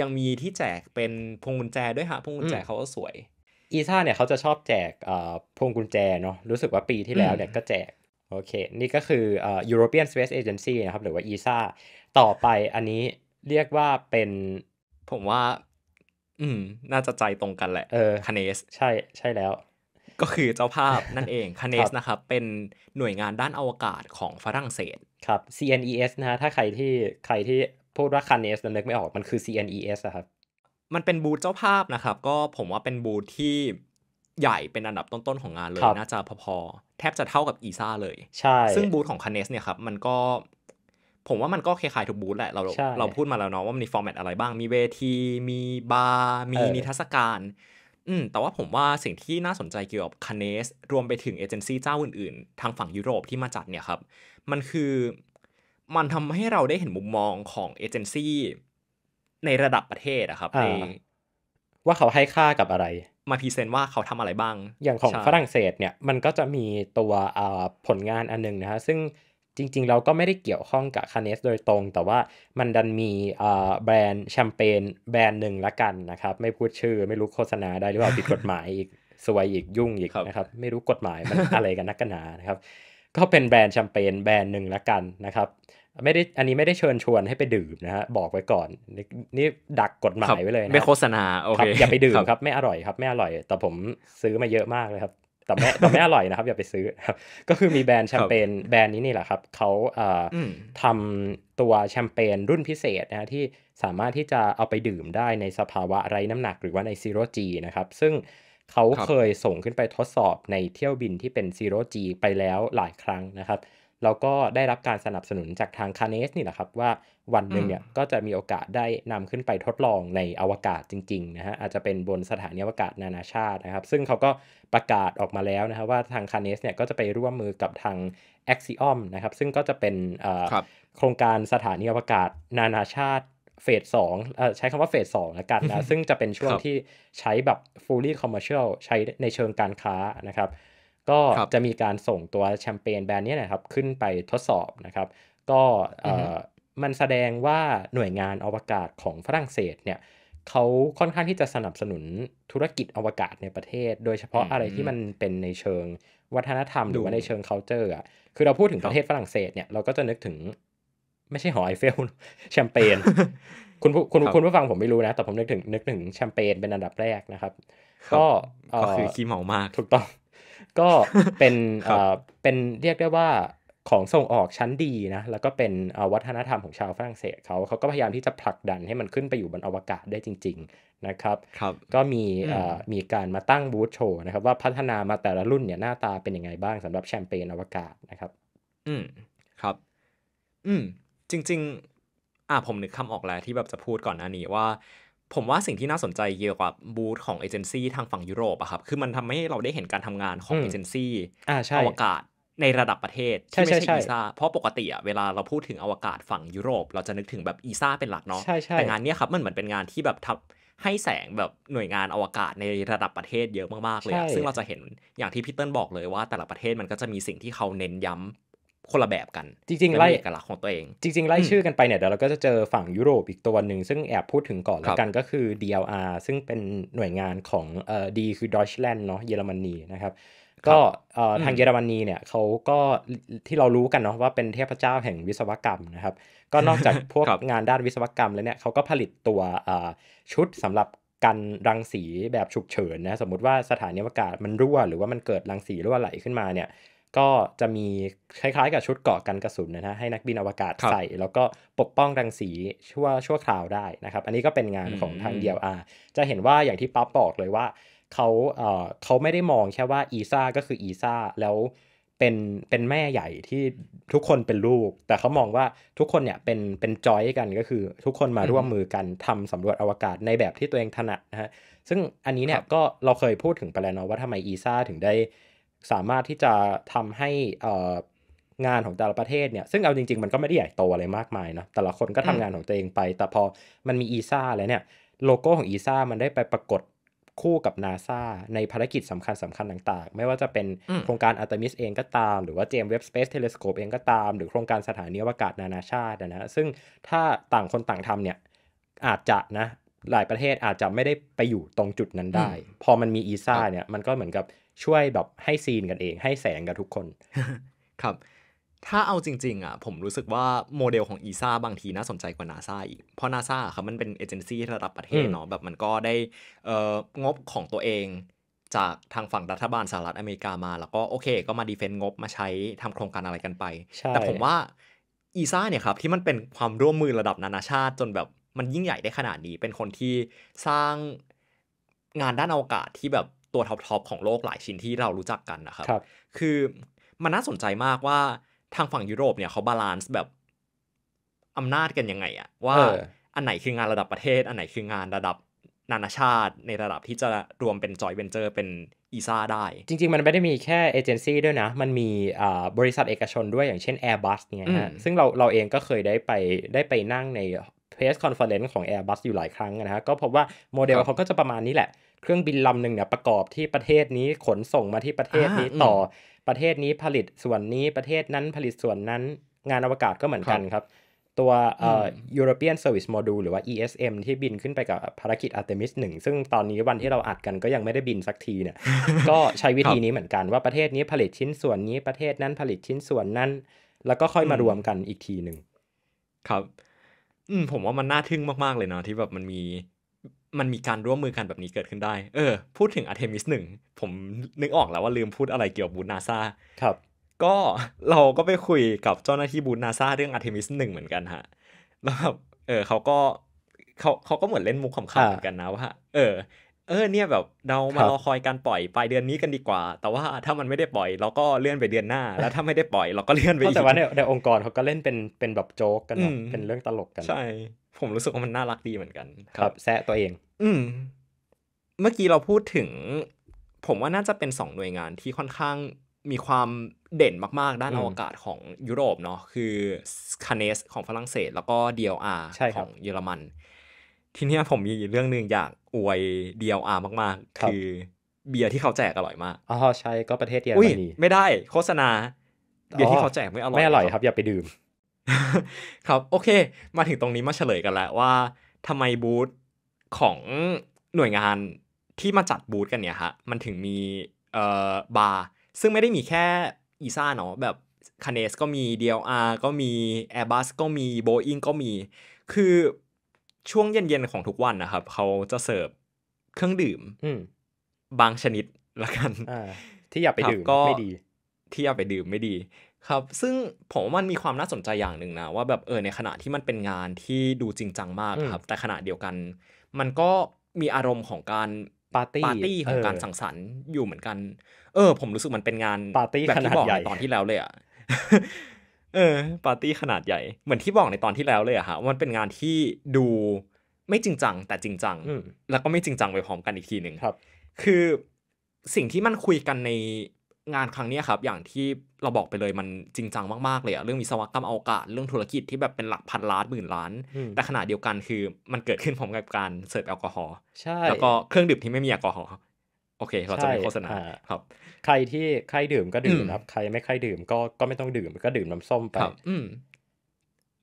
ยังมีที่แจกเป็นพวงกุญแจด้วยฮะพวงกุญแจเขาก็สวย อีซ่าเนี่ยเขาจะชอบแจกพวงกุญแจเนาะรู้สึกว่าปีที่แล้วเนี่ยก็แจก โอเค นี่ก็คือ European Space Agency นะครับ หรือว่าอีซ่าต่อไปอันนี้เรียกว่าเป็นผมว่า อืมน่าจะใจตรงกันแหละเออคเนสใช่ใช่แล้วก็คือเจ้าภาพนั่นเองคเนสนะครับเป็นหน่วยงานด้านอวกาศของฝรั่งเศสครับ CNES นะถ้าใครที่ใครที่พูดว่าคเนสนึกไม่ออกมันคือ CNES ครับ มันเป็นบูธเจ้าภาพนะครับ ก็ผมว่าเป็นบูธที่ใหญ่เป็นอันดับต้นๆของงานเลย น่าจะพอ ๆ แทบจะเท่ากับอีซ่าเลยใช่ซึ่งบูธของคเนสเนี่ยครับ มันก็ผมว่ามันก็คล้ายๆทุกบูธแหละเรา เราพูดมาแล้วเนาะว่ามันมีฟอร์แมตอะไรบ้าง มีเวทีมีบาร์มีนิทรรศการอืมแต่ว่าผมว่าสิ่งที่น่าสนใจเกี่ยวกับคานสรวมไปถึงเอเจนซี่เจ้าอื่นๆ ทางฝั่งยุโรปที่มาจัดเนี่ยครับ มันคือมันทำให้เราได้เห็นมุมมองของเอเจนซี่ในระดับประเทศอะครับในว่าเขาให้ค่ากับอะไรมาพรีเซนต์ว่าเขาทำอะไรบ้าง อย่างของฝรั่งเศสเนี่ย มันก็จะมีตัวผลงานอันนึงนะฮะ ซึ่งจริงๆเราก็ไม่ได้เกี่ยวข้องกับคาเนสโดยตรง แต่ว่ามันดันมีแบรนด์แชมเปญแบรนด์หนึ่งละกันนะครับ ไม่พูดชื่อไม่รู้โฆษณาได้หรือเปล่าผิดกฎหมายอีกสวยอีกยุ่งอีกนะครับ ไม่รู้กฎหมายมันอะไรกันนักกันหนานะครับก็เป็นแบรนด์แชมเปญแบรนด์หนึ่งละกันนะครับไม่ได้อันนี้ไม่ได้เชิญชวนให้ไปดื่มนะฮะบอกไว้ก่อน นี่ดักกฎหมายไว้เลยนะไม่โฆษณาโอเคอย่าไปดื่มครับ ไม่อร่อยครับ ไม่อร่อย แต่ผมซื้อมาเยอะมากเลยครับแต่ไม่แต่ไม่อร่อยนะครับอย่าไปซื้อครับ ก็คือมีแบรนด์แชมเปญแบรนด์นี้นี่แหละครับ เขาทำตัวแชมเปญรุ่นพิเศษนะที่สามารถที่จะเอาไปดื่มได้ในสภาวะไร้น้ำหนักหรือว่าในซีโรจีนะครับ ซึ่งเขาเคยส่งขึ้นไปทดสอบในเที่ยวบินที่เป็นซีโรจีไปแล้วหลายครั้งนะครับแล้วก็ได้รับการสนับสนุนจากทางคาเนสนี่แหละครับ ว่าวันหนึ่งเนี่ยก็จะมีโอกาสได้นำขึ้นไปทดลองในอวกาศจริงๆนะฮะอาจจะเป็นบนสถานีอวกาศนานาชาตินะครับ ซึ่งเขาก็ประกาศออกมาแล้วนะครับว่าทางคาเนสเนี่ยก็จะไปร่วมมือกับทาง a x i o m นะครับ ซึ่งก็จะเป็นโครงการสถานีอวกาศนานาชาติเฟสสองใช้คำว่าเฟสสองละกันนะซึ่งจะเป็นช่วงที่ใช้แบบ fully commercial ใช้ในเชิงการค้านะครับก็จะมีการส่งตัวแชมเปญแบรนด์นี้นะครับ ขึ้นไปทดสอบนะครับ ก็มันแสดงว่าหน่วยงานอวกาศของฝรั่งเศสเนี่ยเขาค่อนข้างที่จะสนับสนุนธุรกิจอวกาศในประเทศ โดยเฉพาะอะไรที่มันเป็นในเชิงวัฒนธรรมหรือว่าในเชิง c u เจอร์อ่ะคือเราพูดถึงประเทศฝรั่งเศสเนี่ย เราก็จะนึกถึง ไม่ใช่หอไอเฟลแชมเปญ คุณคุณคุณผู้ฟังผมไม่รู้นะแต่ผมนึกถึงนึกถึงแชมเปญเป็นอันดับแรกนะครับ ก็ก็คือขี้เมามากถูกต้องก็เป็นเป็นเรียกได้ว่าของส่งออกชั้นดีนะ แล้วก็เป็นวัฒนธรรมของชาวฝรั่งเศสเขาเขาก็พยายามที่จะผลักดันให้มันขึ้นไปอยู่บนอวกาศได้จริง ๆ นะครับ ครับ ก็มีมีการมาตั้งบูธโชว์นะครับ ว่าพัฒนามาแต่ละรุ่นเนี่ยหน้าตาเป็นยังไงบ้างสำหรับแชมเปญอวกาศนะครับ อืมครับ อืมจริงๆ อ่าผมนึกคำออกแล้วที่แบบจะพูดก่อนหน้านี้ว่าผมว่าสิ่งที่น่าสนใจเกี่ยวกับบูธของเอเจนซี่ทางฝั่งยุโรปอะครับ คือมันทำให้เราได้เห็นการทำงานของเอเจนซี่อวกาศในระดับประเทศที่ไม่ใช่อีซ่า เพราะปกติอะเวลาเราพูดถึงอวกาศฝั่งยุโรป เราจะนึกถึงแบบอีซ่าเป็นหลักเนาะ แต่งานนี้ครับมันเหมือนเป็นงานที่แบบทำให้แสงแบบหน่วยงานอวกาศในระดับประเทศเยอะมากๆเลยซึ่งเราจะเห็นอย่างที่พี่เติ้ลบอกเลยว่าแต่ละประเทศมันก็จะมีสิ่งที่เขาเน้นย้ำคนละแบบกันจริงๆไล่เอกลักษณ์ของตัวเอง จริง ๆไล่ชื่อกันไปเนี่ยเดี๋ยวเราก็จะเจอฝั่งยุโรปอีกตัวหนึ่ง ซึ่งแอบพูดถึงก่อนแล้วกันก็คือ DLR ซึ่งเป็นหน่วยงานของเอ่อดีคือดอยช์แลนด์เนาะเยอรมนีนะครับ ก็ทางเยอรมนีเนี่ยเขาก็ที่เรารู้กันเนาะว่าเป็นเทพเจ้าแห่งวิศวกรรมนะครับ ก็นอกจากพวกงานด้านวิศวกรรมแล้วเนี่ยเขาก็ผลิตตัวชุดสำหรับกันรังสีแบบฉุกเฉินนะสมมติว่าสถานีอากาศมันรั่วหรือว่ามันเกิดรังสีรั่วไหลขึ้นมาเนี่ยก็จะมีคล้ายๆ กับชุดเกาะกันกระสุนนะฮะ ให้นักบินอวกาศใส่ แล้วก็ปกป้องรังสีชั่วชั่วคราวได้นะครับ อันนี้ก็เป็นงานของทางเดียวอาจะเห็นว่าอย่างที่ป๊อปบอกเลยว่าเขาเอ่อเขาไม่ได้มองแค่ว่าอีซ่าก็คืออีซ่าแล้วเป็นเป็นแม่ใหญ่ที่ทุกคนเป็นลูก แต่เขามองว่าทุกคนเนี่ยเป็นเป็นจอยกันก็คือทุกคนมาร่วมมือกันทำสำรวจอวกาศในแบบที่ตัวเองถนัดนะฮะซึ่งอันนี้เนี่ยก็เราเคยพูดถึงไปแล้วเนาะว่าทำไมอีซ่าถึงได้สามารถที่จะทำให้งานของแต่ละประเทศเนี่ยซึ่งเอาจริงๆ มันก็ไม่ได้ใหญ่โตอะไรมากมายเนาะแต่ละคนก็ทำงานของตัวเองไป แต่พอมันมีอีซ่าแล้วเนี่ย โลโก้ของอีซ่ามันได้ไปปรากฏคู่กับนาซาในภารกิจสำคัญสาคัญต่าง ๆ ไม่ว่าจะเป็นโครงการอัตมิสเองก็ตาม หรือว่าเจมส์เว็บสเปซเทเลสโคปเองก็ตามหรือโครงการสถานีอวกาศนานาชาตินะะซึ่งถ้าต่างคนต่างทำเนี่ยอาจจะนะหลายประเทศอาจจะไม่ได้ไปอยู่ตรงจุดนั้นได้พอมันมีอีซ่าเนี่ยมันก็เหมือนกับช่วยแบบ ให้ซีนกันเองให้แสงกับทุกคนครับ ถ้าเอาจริง ๆอ่ะผมรู้สึกว่าโมเดลของอีซ่าบางทีน่าสนใจกว่านาซาอีก เพราะนาซาครับมันเป็นเอเจนซี่ระดับประเทศเนาะแบบมันก็ได้งบของตัวเอง จากทางฝั่งรัฐบาลสหรัฐอเมริกามา แล้วก็โอเค ก็มาดีเฟนต์งบมาใช้ทำโครงการอะไรกันไป แต่ผมว่าอีซ่าเนี่ยครับ ที่มันเป็นความร่วมมือระดับนานาชาติจนแบบมันยิ่งใหญ่ได้ขนาดนี้เป็นคนที่สร้างงานด้านอวกาศที่แบบตัวท็อปๆของโลกหลายชิ้นที่เรารู้จักกันนะครับครบคือมันน่าสนใจมากว่าทางฝั่งยุโรปเนี่ยเขาบาลานซ์แบบอำนาจกันยังไงอะว่าอันไหนคืองานระดับประเทศ อันไหนคืองานระดับนานาชาติ ในระดับที่จะรวมเป็นจอยเวนเจอร์เป็นอีซ่าได้ จริง ๆ มันไม่ได้มีแค่เอเจนซี่ด้วยนะมันมีบริษัทเอกชนด้วยอย่างเช่น Airbus เนี่ยฮะซึ่งเราเราเองก็เคยได้ไปได้ไปนั่งในพรสคอนเฟอเรนซ์ของ Airbus อยู่หลายครั้งนะฮะก็พบว่าโมเดลเขาก็จะประมาณนี้แหละเครื่องบินลำหนึ่งเนี่ย ประกอบที่ประเทศนี้ขนส่งมาที่ประเทศนี้ต่อประเทศนี้ผลิตส่วนนี้ประเทศนั้นผลิตส่วนนั้น งานอวกาศก็เหมือนกันครับ ตัวเอ่อ European Service Module หรือว่า ESM ที่บินขึ้นไปกับภารกิจ Artemis 1 ซึ่งตอนนี้วันที่เราอัดกันก็ยังไม่ได้บินสักทีเนี่ยก็ใช้วิธีนี้เหมือนกันว่าประเทศนี้ผลิตชิ้นส่วนนี้ประเทศนั้นผลิตชิ้นส่วนนั้น แล้วก็ค่อยมารวมกันอีกทีหนึ่งครับอืมผมว่ามันน่าทึ่งมากๆ เลยเนาะที่แบบมันมีมันมีการร่วมมือกันแบบนี้เกิดขึ้นได้ เออ พูดถึงอาร์เทมิสหนึ่งผมนึกออกแล้วว่าลืมพูดอะไรเกี่ยวกับบูนาซาครับ ก็เราก็ไปคุยกับเจ้าหน้าที่บูนาซาเรื่องอาร์เทมิสหนึ่งเหมือนกันฮะแล้วแบบเออเขาก็เขาเขาก็เหมือนเล่นมุกขำๆเหมือนกันนะ ว่าเออเออเนี่ยแบบเรามารอคอยการปล่อยปลายเดือนนี้กันดีกว่า แต่ว่าถ้ามันไม่ได้ปล่อย เราก็เลื่อนไปเดือนหน้าแล้วถ้าไม่ได้ปล่อยเราก็เลื่อนไปอีกแต่ว่าในในองค์กรเขาก็เล่นเป็นเป็นแบบโจ๊กกันเป็นเรื่องตลกกันใช่ผมรู้สึกว่ามันน่ารักดีเหมือนกัน ครับแซะตัวเอง อืมเมื่อกี้เราพูดถึง ผมว่าน่าจะเป็นสองหน่วยงานที่ค่อนข้างมีความเด่นมาก ๆ ด้านอวกาศของยุโรปเนาะคือคาเนสของฝรั่งเศสแล้วก็ด d อาของเยอรมันทีนี้ผมมีเรื่องหนึ่งอยากอวยดวอามากๆ คือ เบียร์ที่เขาแจกอร่อยมากอ๋อใช่ก็ประเทศเยอรมนีไม่ได้ โฆษณาเบียร์ที่เขาแจกไม่อร่อย ไม่อร่อยครับ อย่าไปดื่มครับโอเคมาถึงตรงนี้มาเฉลยกันแล้วว่าทำไมบูธของหน่วยงานที่มาจัดบูธกันเนี่ยฮะมันถึงมีเอ่อบาร์ซึ่งไม่ได้มีแค่อีซ่าเนาะแบบคานสก็มีด d อาก็มีแอร์บัสก็มีโบอิงก็มี คือช่วงเย็นๆของทุกวันนะครับเขาจะเสิร์ฟเครื่องดื่มบางชนิดละกันที่อย่าไปดื่มไม่ดี ที่อย่าไปดื่มไม่ดี ครับ ซึ่งผมว่ามันมีความน่าสนใจอย่างหนึ่งนะว่าแบบเออในขณะที่มันเป็นงานที่ดูจริงจังมากครับ แต่ขณะเดียวกัน มันก็มีอารมณ์ของการปาร์ตี้ปาร์ตี้ของการสังสรรค์อยู่เหมือนกัน เออ ผมรู้สึกมันเป็นงานปาร์ตี้แบบที่บอกตอนที่แล้วเลยอะเออปาร์ตี้ขนาดใหญ่ เหมือนที่บอกในตอนที่แล้วเลยอะค่ะมันเป็นงานที่ดูไม่จริงจังแต่จริงจัง แล้วก็ไม่จริงจังไปพร้อมกันอีกทีหนึ่งครับ คือสิ่งที่มันคุยกันในงานครั้งนี้ครับ อย่างที่เราบอกไปเลยมันจริงจังมาก ๆเลยอะเรื่องวิศวกรรมอากาศเรื่องธุรกิจที่แบบเป็นหลักพันล้านหมื่นล้าน แต่ขณะเดียวกันคือ มันเกิดขึ้นพร้อมกับการเสิร์ฟแอลกอฮอล์ใช่แล้วก็เครื่องดื่มที่ไม่มีแอลกอฮอล์โอเคเราจะไม่โฆษณา ครับ ใครที่ใครดื่มก็ดื่มครับ ใครไม่ใครดื่มก็ก็ไม่ต้องดื่มก็ดื่มน้ำส้มไปอืม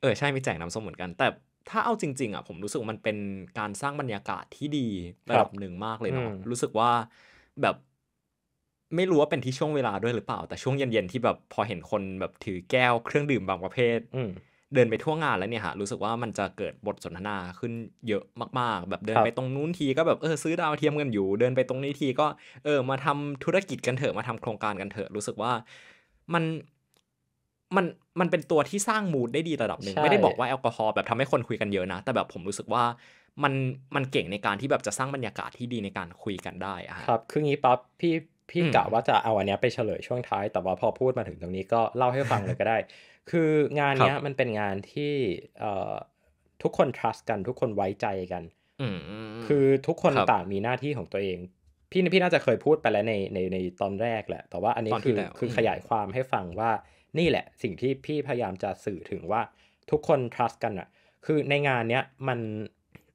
เออใช่มีแจกน้ำส้มเหมือนกัน แต่ถ้าเอาจริงๆอ่ะผมรู้สึกมันเป็นการสร้างบรรยากาศที่ดีระดับหนึ่งมากเลยเนาะ รู้สึกว่าแบบ ไม่รู้ว่าเป็นที่ช่วงเวลาด้วยหรือเปล่า แต่ช่วงเย็นๆที่แบบพอเห็นคนแบบถือแก้วเครื่องดื่มบางประเภทเดินไปทั่วงานแล้วเนี่ยฮะรู้สึกว่ามันจะเกิดบทสนทนาขึ้นเยอะมาก ๆ แบบเดินไปตรงนู้นทีก็แบบเออซื้อดาวเทียมกันอยู่ เดินไปตรงนี้ทีก็เออมาทำธุรกิจกันเถอะมาทำโครงการกันเถอะ รู้สึกว่ามันมันมันเป็นตัวที่สร้างมูดได้ดีระดับหนึ่งไม่ได้บอกว่าแอลกอฮอล์แบบทำให้คนคุยกันเยอะนะแต่แบบผมรู้สึกว่ามันมันเก่งในการที่แบบจะสร้างบรรยากาศที่ดีในการคุยกันได้อะครับคืองี้ปั๊บพี่พี่กะว่าจะเอาอันเนี้ยไปเฉลยช่วงท้ายแต่ว่าพอพูดมาถึงตรงนี้ก็เล่าให้ฟังเลยก็ได้คืองานเนี้ย มันเป็นงานที่เอ่อทุกคน trust กันทุกคนไว้ใจกันอืมคือทุกคนคต่างมีหน้าที่ของตัวเอง พี่พี่น่าจะเคยพูดไปแล้วในในในตอนแรกแหละ แต่ว่าอันนี้นคือคือขยายความให้ฟังว่านี่แหละ สิ่งที่พี่พยายามจะสื่อถึงว่า ทุกคน trust กันอะคือในงานเนี้ยมัน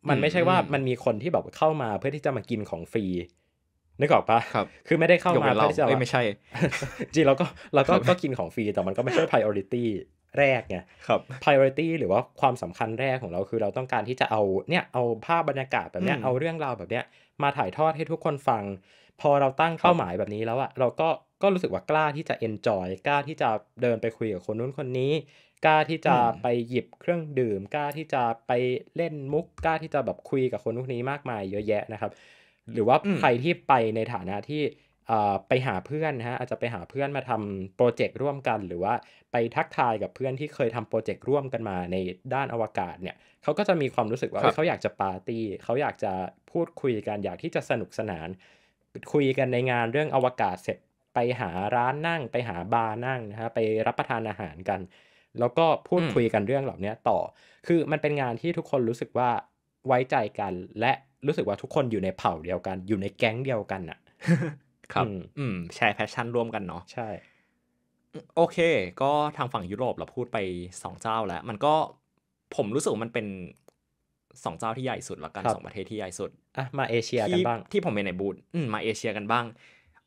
มันไม่ใช่ว่ามันมีคนที่แบบเข้ามา เพื่อที่จะมากินของฟรีึกออกปะครับคือไม่ได้เข้ามาเพื่อที่จะไม่ใช่ จริงเราก็เราก็ก็กินของฟรี แต่มันก็ไม่ใช่ priority แรกไงครับ priority หรือว่าความสำคัญแรกของเราคือเราต้องการที่จะเอาเนี่ยเอาภาพบรรยากาศแบบเนี้ยเอาเรื่องราวแบบเนี้ยมาถ่ายทอดให้ทุกคนฟัง พอเราตั้งเป้าหมายแบบนี้แล้วอะเราก็ก็รู้สึกว่ากล้าที่จะ enjoy กล้าที่จะเดินไปคุยกับคนนู้นคนนี้กล้าที่จะไปหยิบเครื่องดื่ม กล้าที่จะไปเล่นมุกกล้าที่จะแบบคุยกับคนนู้นนี้มากมายเยอะแยะนะครับหรือว่าใครที่ไปในฐานะที่ไปหาเพื่อนนะฮะอาจจะไปหาเพื่อนมาทำโปรเจกต์ร่วมกัน หรือว่าไปทักทายกับเพื่อนที่เคยทำโปรเจกต์ร่วมกันมาในด้านอวกาศเนี่ยเขาก็จะมีความรู้สึกว่าเขาอยากจะปาร์ตี้เขาอยากจะพูดคุยกันอยากที่จะสนุกสนาน คุยกันในงานเรื่องอวกาศเสร็จไปหาร้านนั่งไปหาบาร์นั่งนะฮะไปรับประทานอาหารกัน แล้วก็พูดคุยกันเรื่องเหล่านี้ต่อ คือมันเป็นงานที่ทุกคนรู้สึกว่าไว้ใจกันและรู้สึกว่าทุกคนอยู่ในเผ่าเดียวกันอยู่ในแก๊งเดียวกันอะครับอืมแชร์แพชชั่นร่วมกันเนาะใช่โอเค ก็ทางฝั่งยุโรปเราพูดไปสองเจ้าแล้ว มันก็ผมรู้สึกมันเป็นสองเจ้าที่ใหญ่สุดละกันสองประเทศที่ใหญ่สุดอ่ะมาเอเชียกันบ้างที่ผมไปในบูธมาเอเชียกันบ้าง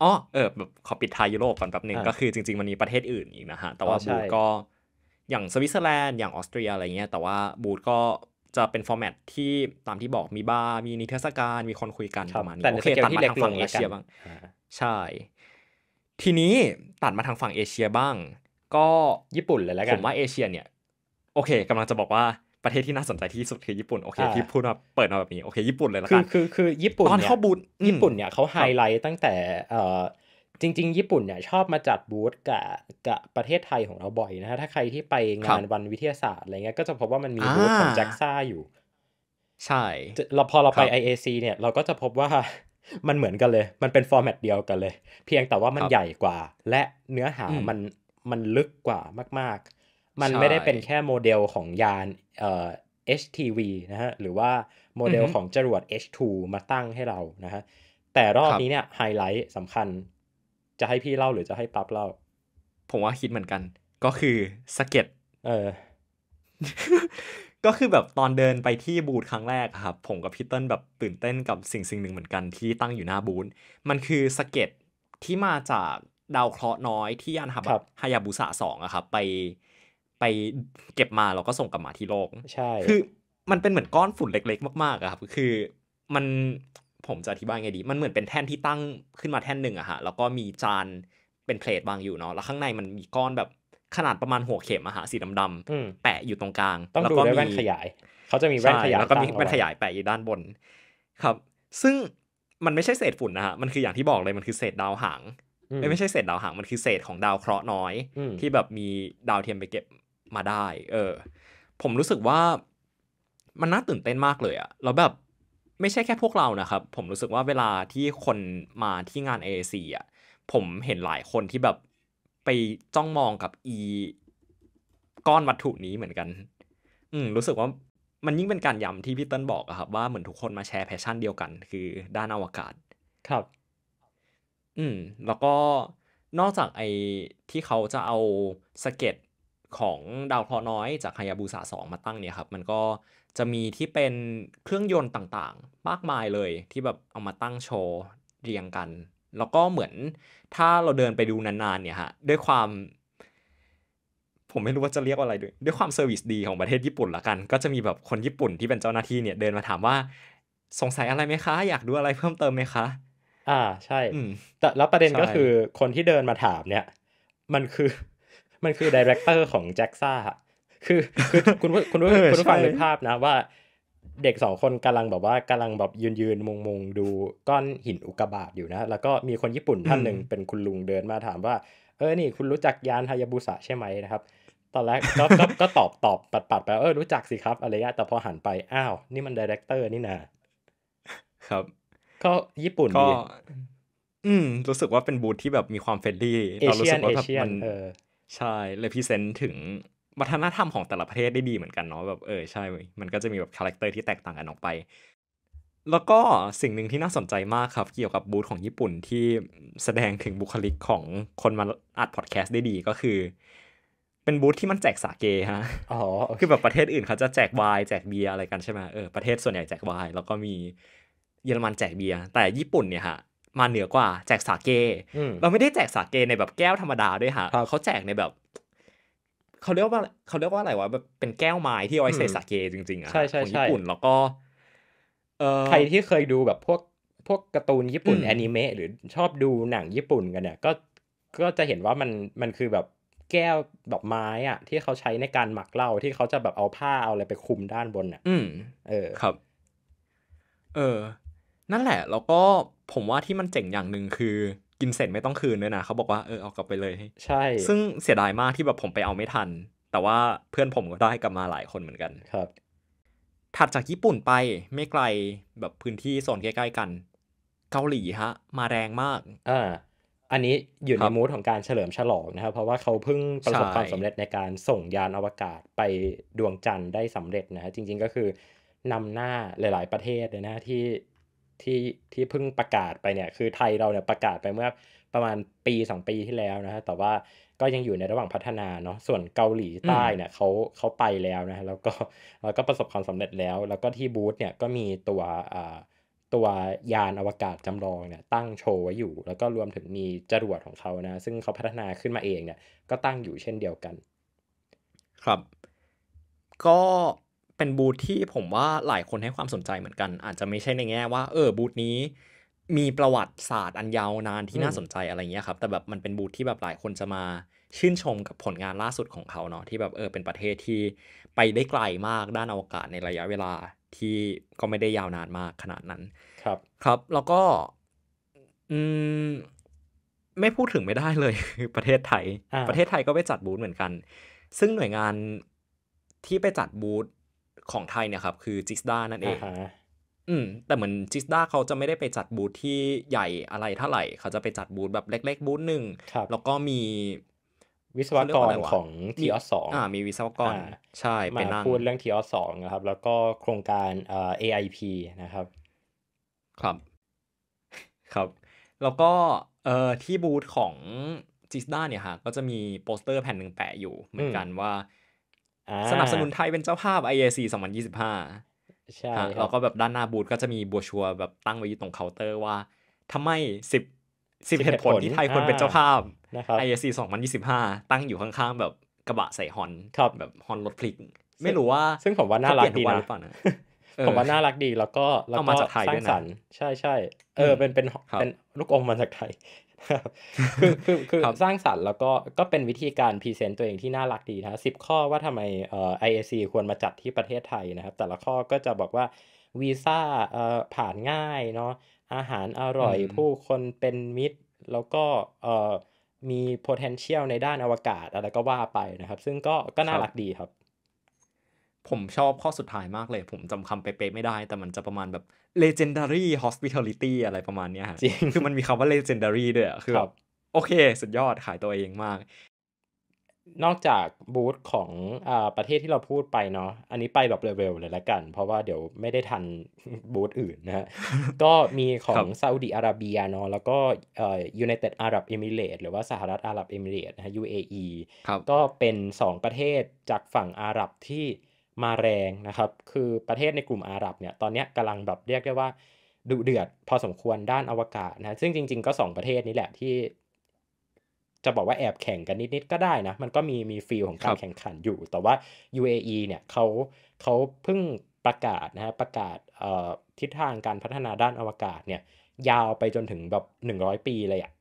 อ๋อเออแบบขอปิดท้ายยุโรปก่อนแป๊บนึงก็คือจริงๆมันมีประเทศอื่นอีกนะฮะแต่ว่าบูธก็อย่างสวิตเซอร์แลนด์อย่างออสเตรียอะไรเงี้ยแต่ว่าบูธก็จะเป็นฟอร์แมตที่ตามที่บอกมีบาร์มีนิทรรศการมีคนคุยกันประมาณนี้แต่โอเคตัดมาทางฝั่งเอเชียบ้างใช่ ทีนี้ตัดมาทางฝั่งเอเชียบ้าง ก็ญี่ปุ่นเลยแล้วกันผมว่าเอเชียเนี่ย โอเค กำลังจะบอกว่าประเทศที่น่าสนใจที่สุดคือ ญี่ปุ่นโอเคที่พูดมาเปิดมาแบบนี้โอเคญี่ปุ่นเลยแล้วกันคือคือคือญี่ปุ่นตอนเข้าบูญญี่ปุ่นเนี่ยเขาไฮไลท์ตั้งแต่เอ่อจริงๆ ญี่ปุ่นเนี่ย ชอบมาจัดบูธกับกับประเทศไทยของเราบ่อยนะฮะ ถ้าใครที่ไปงานวันวิทยาศาสตร์ อะไรเงี้ย ก็จะพบว่ามันมีบูธของแจ็กซ่าอยู่ ใช่เราพอเราไป IAC เนี่ยเราก็จะพบว่ามันเหมือนกันเลย มันเป็นฟอร์แมตเดียวกันเลย เพียงแต่ว่ามันใหญ่กว่า และเนื้อหามัน มันลึกกว่ามาก ๆ มันไม่ได้เป็นแค่โมเดลของยานเอ่อ HTV นะฮะ หรือว่าโมเดลของจรวด H2 มาตั้งให้เรานะฮะ แต่รอบนี้เนี่ยไฮไลท์สำคัญจะให้พี่เล่าหรือจะให้ปั๊บเล่า ผมว่าคิดเหมือนกัน ก็คือสเก็ตเออก็คือแบบตอนเดินไปที่บูธครั้งแรกครับ ผมกับพี่เติ้ลแบบตื่นเต้นกับสิ่งสิ่งหนึ่งเหมือนกันที่ตั้งอยู่หน้าบูธมันคือสเก็ตที่มาจากดาวเคราะห์น้อยที่ยานฮายาบุสะสองอะครับไปไปเก็บมาแล้วก็ส่งกลับมาที่โลกใช่คือ มันเป็นเหมือนก้อนฝุ่นเล็ก ๆ มากๆอะครับคือมันผมจะอธิบายไงดี มันเหมือนเป็นแท่นที่ตั้งขึ้นมาแท่นหนึ่งอะฮะ แล้วก็มีจานเป็นเพลทวางอยู่เนาะ แล้วข้างในมันมีก้อนแบบขนาดประมาณหัวเข็มอะฮะสีดำๆแปะอยู่ตรงกลาง แล้วก็มีแว่นขยาย เขาจะมีแว่นขยาย แล้วก็มีแว่นขยายแปะอยู่ด้านบน ครับ ซึ่งมันไม่ใช่เศษฝุ่นนะฮะ มันคืออย่างที่บอกเลยมันคือเศษดาวหางไม่ไม่ใช่เศษดาวหาง มันคือเศษของดาวเคราะห์น้อย ที่แบบมีดาวเทียมไปเก็บมาได้ เออ ผมรู้สึกว่ามันน่าตื่นเต้นมากเลยอะแล้วแบบไม่ใช่แค่พวกเรานะครับ ผมรู้สึกว่าเวลาที่คนมาที่งาน AAC อ่ะผมเห็นหลายคนที่แบบไปจ้องมองกับอีก้อนวัตถุนี้เหมือนกันอืมรู้สึกว่ามันยิ่งเป็นการย้ำที่พี่เติ้ลบอกอะครับ ว่าเหมือนทุกคนมาแชร์แพชชั่นเดียวกัน คือ ด้านอวกาศ ครับ อืมแล้วก็นอกจากไอ้ที่เขาจะเอาสเก็ตของดาวเคราะห์น้อยจากฮายาบูสาสองมาตั้งเนี่ยครับมันก็จะมีที่เป็นเครื่องยนต์ต่างๆ มากมายเลยที่แบบเอามาตั้งโชว์เรียงกัน แล้วก็เหมือนถ้าเราเดินไปดูนานๆเนี่ยฮะด้วยความ ผมไม่รู้ว่าจะเรียกว่าอะไร ด้วยด้วยความเซอร์วิสดีของประเทศญี่ปุ่นละกัน ก็จะมีแบบคนญี่ปุ่นที่เป็นเจ้าหน้าที่เนี่ยเดินมาถามว่าสงสัยอะไรไหมคะ อยากดูอะไรเพิ่มเติมไหมคะ อ่าใช่แต่แล้วประเด็นก็คือคนที่เดินมาถามเนี่ย มันคือมันคือดีเรคเตอร์ของแจ็คซ่าคือคือคุณคุณผู้คุณฟังนภาพนะ ว่า เด็กสองคนกำลังแบบว่ากำลังแบบยืนยืนมุงมุงดูก้อนหินอุกกาบาตอยู่นะแล้วก็มีคนญี่ปุ่นท่านหนึ่งเป็นคุณลุงเดินมาถามว่า เออนี่คุณรู้จักยานฮายาบุสะใช่ไหมนะครับ ตอนแรกก็ก็ตอบตอบปัดปัดไปเออรู้จักสิครับ อะไรเงี้ยแต่พอหันไป อ้าว นี่มันดีเรคเตอร์นี่นะครับก็ญี่ปุ่นก็อืม รู้สึกว่าเป็นบูธที่แบบมีความเฟรนดี้เรารู้สึกว่าแบบมันใช่เลยพิเศษถึงวัฒนธรรมของแต่ละประเทศได้ดีเหมือนกันเนาะแบบ เออใช่ มันก็จะมีแบบคาแรคเตอร์ที่แตกต่างกันออกไป แล้วก็สิ่งหนึ่งที่น่าสนใจมากครับเกี่ยวกับบูธของญี่ปุ่นที่แสดงถึงบุคลิกของคนมาอัดพอดแคสต์ได้ดีก็คือ เป็นบูธที่มันแจกสาเกฮะ อ๋อคือแบบประเทศอื่นเขาจะแจกไวน์แจกเบียร์อะไรกันใช่ไหมเออประเทศส่วนใหญ่แจกไวน์แล้วก็มีเยอรมันแจกเบียร์แต่ญี่ปุ่นเนี่ยฮะมาเหนือกว่าแจกสาเกเราไม่ได้แจกสาเกในแบบแก้วธรรมดาด้วยฮะเขาแจกในแบบเขาเรียกว่าเขาเรียกว่าอะไรวะแบบเป็นแก้วไม้ที่เอาไว้ใส่สาเกจริงๆอะของญี่ปุ่น แล้วก็ใครที่เคยดูแบบพวกพวกการ์ตูนญี่ปุ่นแอนิเมะหรือชอบดูหนังญี่ปุ่นกันเนี่ย ก็ก็จะเห็นว่ามันมันคือแบบแก้วดอกไม้อะที่เขาใช้ในการหมักเหล้าที่เขาจะแบบเอาผ้าเอาอะไรไปคุมด้านบนอ่ะ อืมเออ ครับ เออ นั่นแหละ แล้วก็ผมว่าที่มันเจ๋งอย่างหนึ่งคือกินเสร็จไม่ต้องคืนด้วยนะเขาบอกว่าเออเอากลับไปเลย ใช่ ซึ่งเสียดายมากที่แบบผมไปเอาไม่ทัน แต่ว่าเพื่อนผมก็ได้กลับมาหลายคนเหมือนกัน ครับ ถัดจากญี่ปุ่นไปไม่ไกลแบบพื้นที่โซนใกล้ ๆ กัน เกาหลีฮะ มาแรงมากอ่าอันนี้อยู่ในมูทของการเฉลิมฉลองนะครับ เพราะว่าเขาเพิ่งประสบความสำเร็จในการส่งยานอวกาศไปดวงจันทร์ได้สำเร็จนะฮะจริง ๆ ก็คือนำหน้าหลาย ๆ ประเทศเลยนะที่ที่ที่เพิ่งประกาศไปเนี่ยคือไทยเราเนี่ยประกาศไปเมื่อประมาณปี 2 ปีที่แล้วนะฮะแต่ว่าก็ยังอยู่ในระหว่างพัฒนาเนาะส่วนเกาหลีใต้เนี่ยเขาเขาไปแล้วนะแล้วก็แล้วก็ประสบความสำเร็จแล้ว แล้วก็ที่บูธเนี่ยก็มีตัวอ่าตัวยานอวกาศจำลองเนี่ยตั้งโชว์ไว้อยู่แล้วก็รวมถึงมีจรวดของเขานะซึ่งเขาพัฒนาขึ้นมาเองเนี่ยก็ตั้งอยู่เช่นเดียวกัน ครับ ก็เป็นบูธที่ผมว่าหลายคนให้ความสนใจเหมือนกัน อาจจะไม่ใช่ในแง่ว่าเออบูธนี้ มีประวัติศาสตร์อันยาวนานที่น่าสนใจอะไรเงี้ยครับแต่แบบมันเป็นบูธที่แบบหลายคนจะมาชื่นชมกับผลงานล่าสุดของเขาเนาะที่แบบเออเป็นประเทศที่ไปได้ไกลมากด้านอวกาศในระยะเวลาที่ก็ไม่ได้ยาวนานมากขนาดนั้นครับครับแล้วก็อืมไม่พูดถึงไม่ได้เลยประเทศไทย ประเทศไทยก็ไปจัดบูธเหมือนกัน ซึ่งหน่วยงานที่ไปจัดบูธของไทยเนี่ยครับคือจิสดานั่นเอง อืมแต่เหมือนจิสดาเขาจะไม่ได้ไปจัดบูธที่ใหญ่อะไรเท่าไหร่เขาจะไปจัดบูธแบบเล็ก ๆบูธหนึ่ง แล้วก็มีวิศวกรของทีออสองอ่ามีวิศวกร ใช่ปนัมาพูดเรื่องทีออสองนะครับ แล้วก็โครงการเอไอพีนะครับ ครับ ครับ แล้วก็ เอ่อที่บูธของจิสดาเนี่ยฮะก็จะมีโปสเตอร์แผ่นหนึ่งแปะอยู่เหมือนกันว่าสนับสนุนไทยเป็นเจ้าภาพ IAC 2025ใช่เราก็แบบด้านหน้าบูธก็จะมีบัวชัวแบบตั้งไว้อยู่ตรงเคาน์เตอร์ว่าทำไมสิบสิบเหตุผลที่ไทยควรเป็นเจ้าภาพ IAC 2025ตั้งอยู่ข้างๆแบบกระบะใส่ฮอนแบบฮอนรถพลิกไม่รู้ว่า ซึ่งผมว่าน่ารักดีนะผมว่าน่ารักดีแล้วก็แล้วก็สร้างสรรค์ใช่ใช่เออเป็นเป็นเป็นลูกอมมาจากไทยคือคือคือสร้างสรรค์แล้วก็ก็เป็นวิธีการพรีเซนต์ตัวเองที่น่ารักดีนะสิบข้อว่าทำไมเอ่อ IAC ควรมาจัดที่ประเทศไทยนะครับ แต่ละข้อก็จะบอกว่าวีซ่าเอ่อผ่านง่ายเนาะอาหารอร่อยผู้คนเป็นมิตรแล้วก็เอ่อมี potential ในด้านอวกาศอะไรก็ว่าไปนะครับ ซึ่งก็ก็น่ารักดีครับผมชอบข้อสุดท้ายมากเลย ผมจำคำเป๊ะๆไม่ได้ แต่มันจะประมาณแบบ legendary hospitality อะไรประมาณนี้ฮะจริง คือมันมีคำว่า legendary ด้วยคือแบบโอเค สุดยอดขายตัวเองมาก นอกจากบูธของอประเทศที่เราพูดไปเนาะ อันนี้ไปแบบเร็วๆเลยละกัน เพราะว่าเดี๋ยวไม่ได้ทันบูธอื่นนะฮะก็มีของซาอุดีอาระเบียเนาะ แล้วก็ยูเนเต็ดอาหรับเอมิเรตหรือว่าสหรัฐอาหรับเอมิเรตนะฮะ UAE ก็เป็น2ประเทศจากฝั่งอาหรับที่มาแรงนะครับ คือประเทศในกลุ่มอาหรับเนี่ย ตอนนี้กำลังแบบเรียกได้ว่าดุเดือดพอสมควรด้านอวกาศนะ ซึ่งจริงๆก็ 2 ประเทศนี้แหละที่ จะบอกว่าแอบแข่งกันนิดๆก็ได้นะ มันก็มีมีฟีลของการแข่งขันอยู่ แต่ว่า UAE เนี่ยเขาเขาเพิ่งประกาศนะฮะ ประกาศทิศทางการพัฒนาด้านอวกาศเนี่ย ยาวไปจนถึงแบบ 100 ปีเลยอะ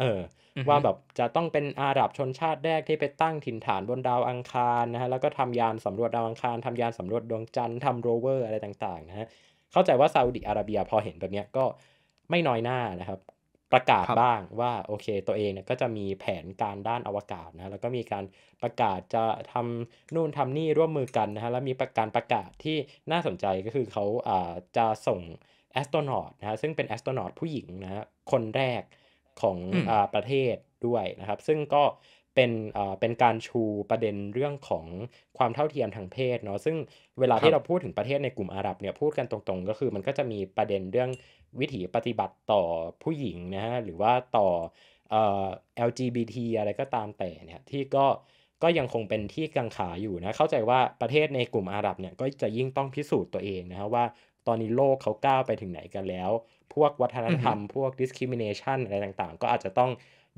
เออว่าแบบจะต้องเป็นอาหรับชนชาติแรก ที่ไปตั้งถิ่นฐานบนดาวอังคารนะฮะ แล้วก็ทำยานสำรวจดาวอังคาร ทำยานสำรวจดวงจันทร์ทำโรเวอร์อะไรต่างๆนะฮะ เข้าใจว่าซาอุดิอาระเบียพอเห็นแบบเนี้ยก็ไม่น้อยหน้านะครับ ประกาศบบ้างว่าโอเคตัวเองเนี่ยก็จะมีแผนการด้านอวกาศนะ แล้วก็มีการประกาศ จะทำนู่นทำนี่ร่วมมือกันนะฮะ แล้วมีประการประกาศที่น่าสนใจก็คือเขาอ่าจะส่งแอสโตรนอตนะฮะ ซึ่งเป็นแอสโตรนอตผู้หญิงนะคนแรกของอประเทศด้วยนะครับซึ่งก็เป็นเป็นการชูประเด็นเรื่องของความเท่าเทียมทางเพศเนาะซึ่งเวลาที่เราพูดถึงประเทศในกลุ่มอาหรับเนี่ยพูดกันตรงๆก็คือมันก็จะมีประเด็นเรื่องวิถีปฏิบัติต่อผู้หญิงนะฮะหรือว่าต่อเอ่อ LGBT อะไรก็ตามแต่เนี่ยที่ก็ก็ยังคงเป็นที่กังขาอยู่นะ เข้าใจว่าประเทศในกลุ่มอาหรับเนี่ยก็จะยิ่งต้องพิสูจน์ตัวเองนะฮะว่าตอนนี้โลกเขาก้าวไปถึงไหนกันแล้ว พวกวัฒนธรรม พวก discrimination อะไรต่างๆ ก็อาจจะต้อง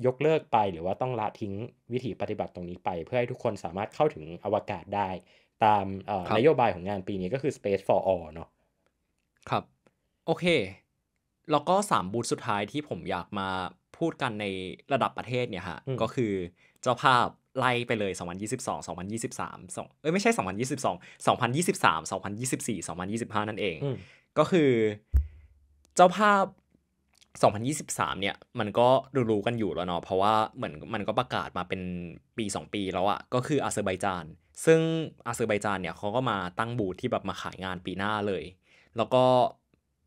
ยกเลิกไปหรือว่าต้องละทิ้งวิธีปฏิบัติตรงนี้ไป เพื่อให้ทุกคนสามารถเข้าถึงอวกาศได้ตามนโยบายของงานปีนี้ก็คือ space for all เนาะครับ โอเค แล้วก็ 3 บูธสุดท้ายที่ผมอยากมาพูดกันในระดับประเทศเนี่ยฮะก็คือเจ้าภาพไล่ไปเลย 2022 2023 2เอ้ยไม่ใช่ 2022 2023 2024 2025 นั่นเอง ก็คือเจ้าภาพ 2023เนี่ยมันก็รู้ๆกันอยู่แล้วเนาะเพราะว่าเหมือนมันก็ประกาศมาเป็นปี 2 ปีแล้วอะก็คืออาเซอร์ไบจานซึ่งอาเซอร์ไบจานเนี่ยเขาก็มาตั้งบูธที่แบบมาขายงานปีหน้าเลย แล้วก็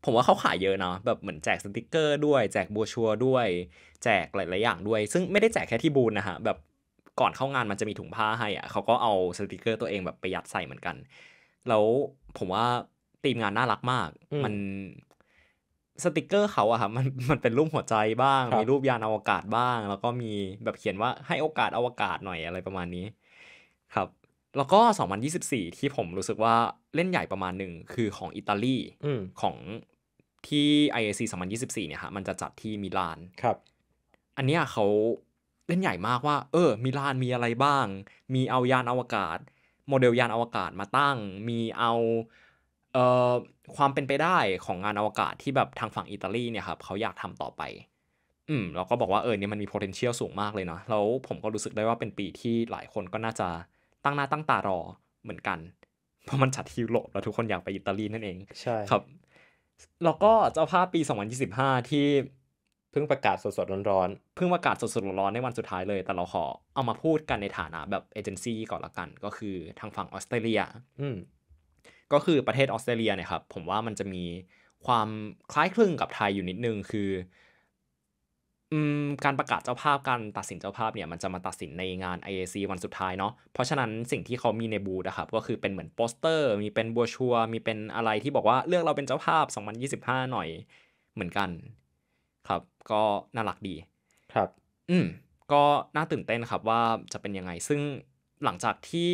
ผมว่าเขาขายเยอะนะแบบเหมือนแจกสติกเกอร์ด้วยแจกบัวชัวด้วยแจกหลายๆอย่างด้วย ซึ่งไม่ได้แจกแค่ที่บูธนะฮะแบบก่อนเข้างานมันจะมีถุงผ้าให้อ่ะ เขาก็เอาสติกเกอร์ตัวเองแบบไปยัดใส่เหมือนกัน แล้วผมว่าทีมงานน่ารักมาก มันสติกเกอร์เขาอะครับมันมันเป็นรูปหัวใจบ้าง มีรูปยานอวกาศบ้าง แล้วก็มีแบบเขียนว่าให้โอกาสอวกาศหน่อยอะไรประมาณนี้ ครับ แล้วก็2024ที่ผมรู้สึกว่าเล่นใหญ่ประมาณหนึ่งคือของอิตาลีของที่ IAC 2024เนี่ยฮะมันจะจัดที่มิลาน ครับ อันนี้เขาเล่นใหญ่มากว่าเออมิลาน มีอะไรบ้าง มีเอายานอวกาศ โมเดลยานอวกาศมาตั้ง มีเอาเอ่อความเป็นไปได้ของงานอวกาศที่แบบทางฝั่งอิตาลีเนี่ยครับเขาอยากทำต่อไป อืมเราก็บอกว่าเออเนี่ยมันมี potential สูงมากเลยเนาะแล้วผมก็รู้สึกได้ว่าเป็นปีที่หลายคนก็น่าจะตั้งหน้าตั้งตารอเหมือนกัน เพราะมันจัดที่ยุโรปแล้วทุกคนอยากไปอิตาลีนั่นเองใช่ครับแล้วก็เจ้าภาพปี2025ที่เพิ่งประกาศสดๆร้อนๆ เพิ่งประกาศสดๆร้อนๆในวันสุดท้ายเลย แต่เราขอเอามาพูดกันในฐานะแบบเอเจนซี่ก่อนละกัน ก็คือทางฝั่งออสเตรเลีย อืม ก็คือประเทศออสเตรเลียเนี่ยครับ ผมว่ามันจะมีความคล้ายคลึงกับไทยอยู่นิดนึง คือ การประกาศเจ้าภาพการตัดสินเจ้าภาพเนี่ย มันจะมาตัดสินในงาน IAC วันสุดท้ายเนาะ เพราะฉะนั้นสิ่งที่เขามีในบูธนะครับ ก็คือเป็นเหมือนโปสเตอร์ มีเป็นบัวชัวมีเป็นอะไรที่บอกว่าเลือกเราเป็นเจ้าภาพ2025หน่อยเหมือนกันครับก็น่ารักดีครับ อืมก็น่าตื่นเต้นครับว่าจะเป็นยังไง ซึ่งหลังจากที่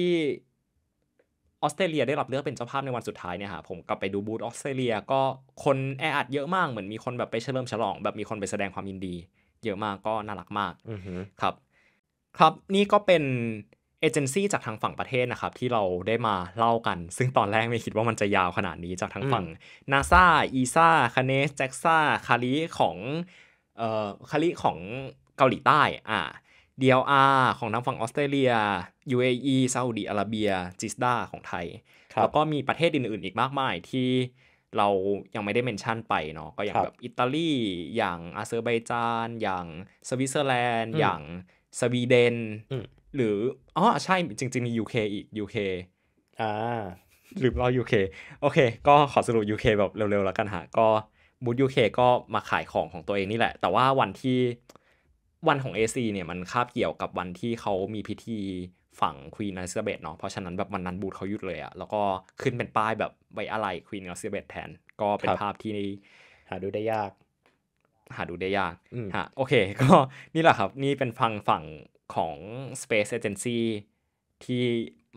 ออสเตรเลียได้รับเลือกเป็นเจ้าภาพในวันสุดท้ายเนี่ยฮะผมกลับไปดูบูธออสเตรเลียก็คนแออัดเยอะมากเหมือนมีคนแบบไปเฉลิมฉลองแบบมีคนไปแสดงความยินดี เยอะมากก็น่ารักมากครับ ครับนี่ก็เป็นเอเจนซี่จากทางฝั่งประเทศนะครับที่เราได้มาเล่ากัน ซึ่งตอนแรกไม่คิดว่ามันจะยาวขนาดนี้จากทางฝั่งนาซาอีซาคาเนสแจ็กซาคาริของเอ่อคาริของเกาหลีใต้อ่า DLR ของทางฝั่งออสเตรเลีย UAE ซาอุดีอาระเบียจิสดาของไทย แล้วก็มีประเทศอื่น ๆ อีกมากมายที่เรายังไม่ได้เมนชั่นไปเนาะก็อย่างแบบอิตาลีอย่างอาเซอร์ไบจาน อย่างสวิตเซอร์แลนด์ อย่างสวีเดนหรืออ๋อใช่จริง ๆมี UK อีก UK อ่าลืมเล่า UK โอเค ก็ขอสรุป UK แบบเร็วๆแล้วกันฮะก็บูธ UK ก็มาขายของของตัวเองนี่แหละ แต่ว่าวันที่วันของ AC เนี่ยมันคาบเกี่ยวกับวันที่เขามีพิธีฝังควีนอลเซเบตเนาะเพราะฉะนั้นแบบวันนั้นบูธเขาหยุดเลยอะแล้วก็ขึ้นเป็นป้ายแบบไว้อะไรควีนอลเซเบตแทน ก็เป็นภาพที่หาดูได้ยาก หาดูได้ยากฮะโอเค ก็นี่แหละครับนี่เป็นฟังฝั่งของ Space Agency ที่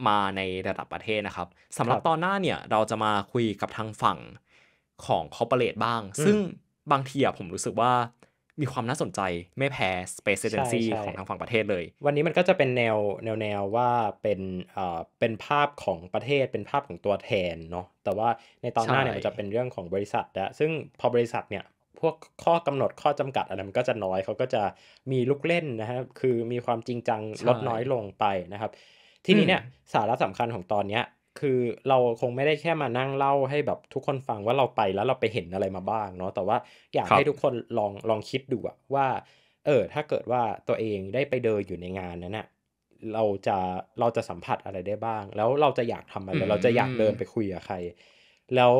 มาในระดับประเทศนะครับสำหรับตอนหน้าเนี่ยเราจะมาคุยกับทางฝั่งของ c o r p เปอเ e บ้างซึ่งบางทีอะผมรู้สึกว่ามีความน่าสนใจ ไม่แพ้ Space Agency ของทางฝั่งประเทศเลย วันนี้มันก็จะเป็นแนว แนวแนวว่าเป็นเอ่อเป็นภาพของประเทศ เป็นภาพของตัวแทนเนาะแต่ว่าในตอนหน้าเนี่ยมันจะเป็นเรื่องของบริษัทนะซึ่งพอบริษัทเนี่ยพวกข้อกำหนดข้อจำกัดอะไรมันก็จะน้อยเขาก็จะมีลูกเล่นนะครับคือมีความจริงจังลดน้อยลงไปนะครับ ทีนี้เนี่ยสาระสำคัญของตอนเนี้ยคือเราคงไม่ได้แค่มานั่งเล่าให้แบบทุกคนฟังว่าเราไปแล้วเราไปเห็นอะไรมาบ้างเนาะแต่ว่าอยากให้ทุกคนลองลองคิดดูว่าเออถ้าเกิดว่าตัวเองได้ไปเดินอยู่ในงานนั้นเ่ะเราจะเราจะสัมผัสอะไรได้บ้าง แล้วเราจะอยากทำอะไร เราจะอยากเดินไปคุยกับใคร แล้ว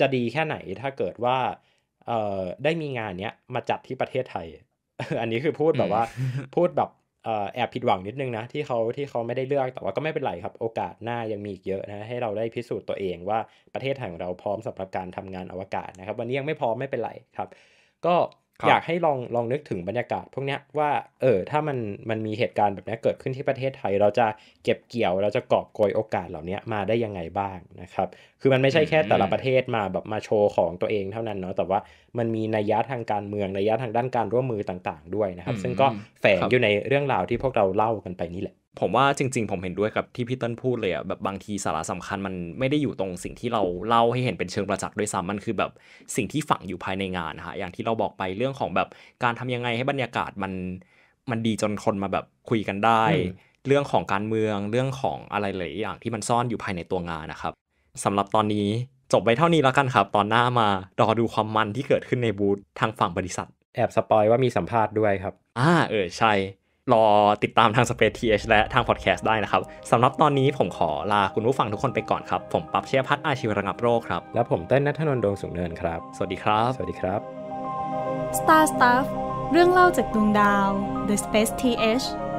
จะดีแค่ไหนถ้าเกิดว่าเอ่อได้มีงานเนี้ยมาจัดที่ประเทศไทย อันนี้คือพูดแบบว่า พูดแบบแอบผิดหวังนิดนึงนะ ที่เขาที่เขาไม่ได้เลือกแต่ว่าก็ไม่เป็นไรครับ โอกาสหน้ายังมีอีกเยอะนะให้เราได้พิสูจน์ตัวเองว่าประเทศไทยของเราพร้อมสำหรับการทำงานอวกาศนะครับ วันนี้ยังไม่พร้อมไม่เป็นไรครับ ก็อยากให้ลองลองนึกถึงบรรยากาศ พวกนี้ว่าเออถ้ามันมันมีเหตุการณ์แบบนี้เกิดขึ้นที่ประเทศไทย เราจะเก็บเกี่ยวเราจะกอบโกยโอกาสเหล่านี้มาได้ยังไงบ้างนะครับคือมันไม่ใช่แค่แต่ละประเทศมาแบบมาโชว์ของตัวเองเท่านั้นเนาะแต่ว่ามันมีนัยยะทางการเมืองนัยยะทางด้านการร่วมมือต่างๆ ด้วยนะครับ ซึ่งก็แฝงอยู่ในเรื่องราวที่พวกเราเล่ากันไปนี่แหละผมว่าจริง ๆ ผมเห็นด้วยกับที่พี่ต้นพูดเลยอะแบบบางทีสาระสำคัญมันไม่ได้อยู่ตรงสิ่งที่เราเล่าให้เห็นเป็นเชิงประจักษ์ด้วยซ้ำมันคือแบบสิ่งที่ฝังอยู่ภายในงานฮะอย่างที่เราบอกไปเรื่องของแบบการทำยังไงให้บรรยากาศมันมันดีจนคนมาแบบคุยกันได้ เรื่องของการเมืองเรื่องของอะไรหลายอย่างที่มันซ่อนอยู่ภายในตัวงานนะครับสำหรับตอนนี้จบไปเท่านี้แล้วกันครับ ตอนหน้ามารอดูความมันที่เกิดขึ้นในบูธทางฝั่งบริษัทแอบสปอยว่ามีสัมภาษณ์ด้วยครับ อ่าเออใช่รอติดตามทาง Space TH และทางพอดแคสต์ได้นะครับ สำหรับตอนนี้ผมขอลาคุณผู้ฟังทุกคนไปก่อนครับ ผมปั๊บเชียพัฒอาชีวระงับโรคครับ และผมเต้นนัทนนท์ดวงสุงเนินครับสวัสดีครับ สวัสดีครับ Star Stuff เรื่องเล่าจากดวงดาว The Space TH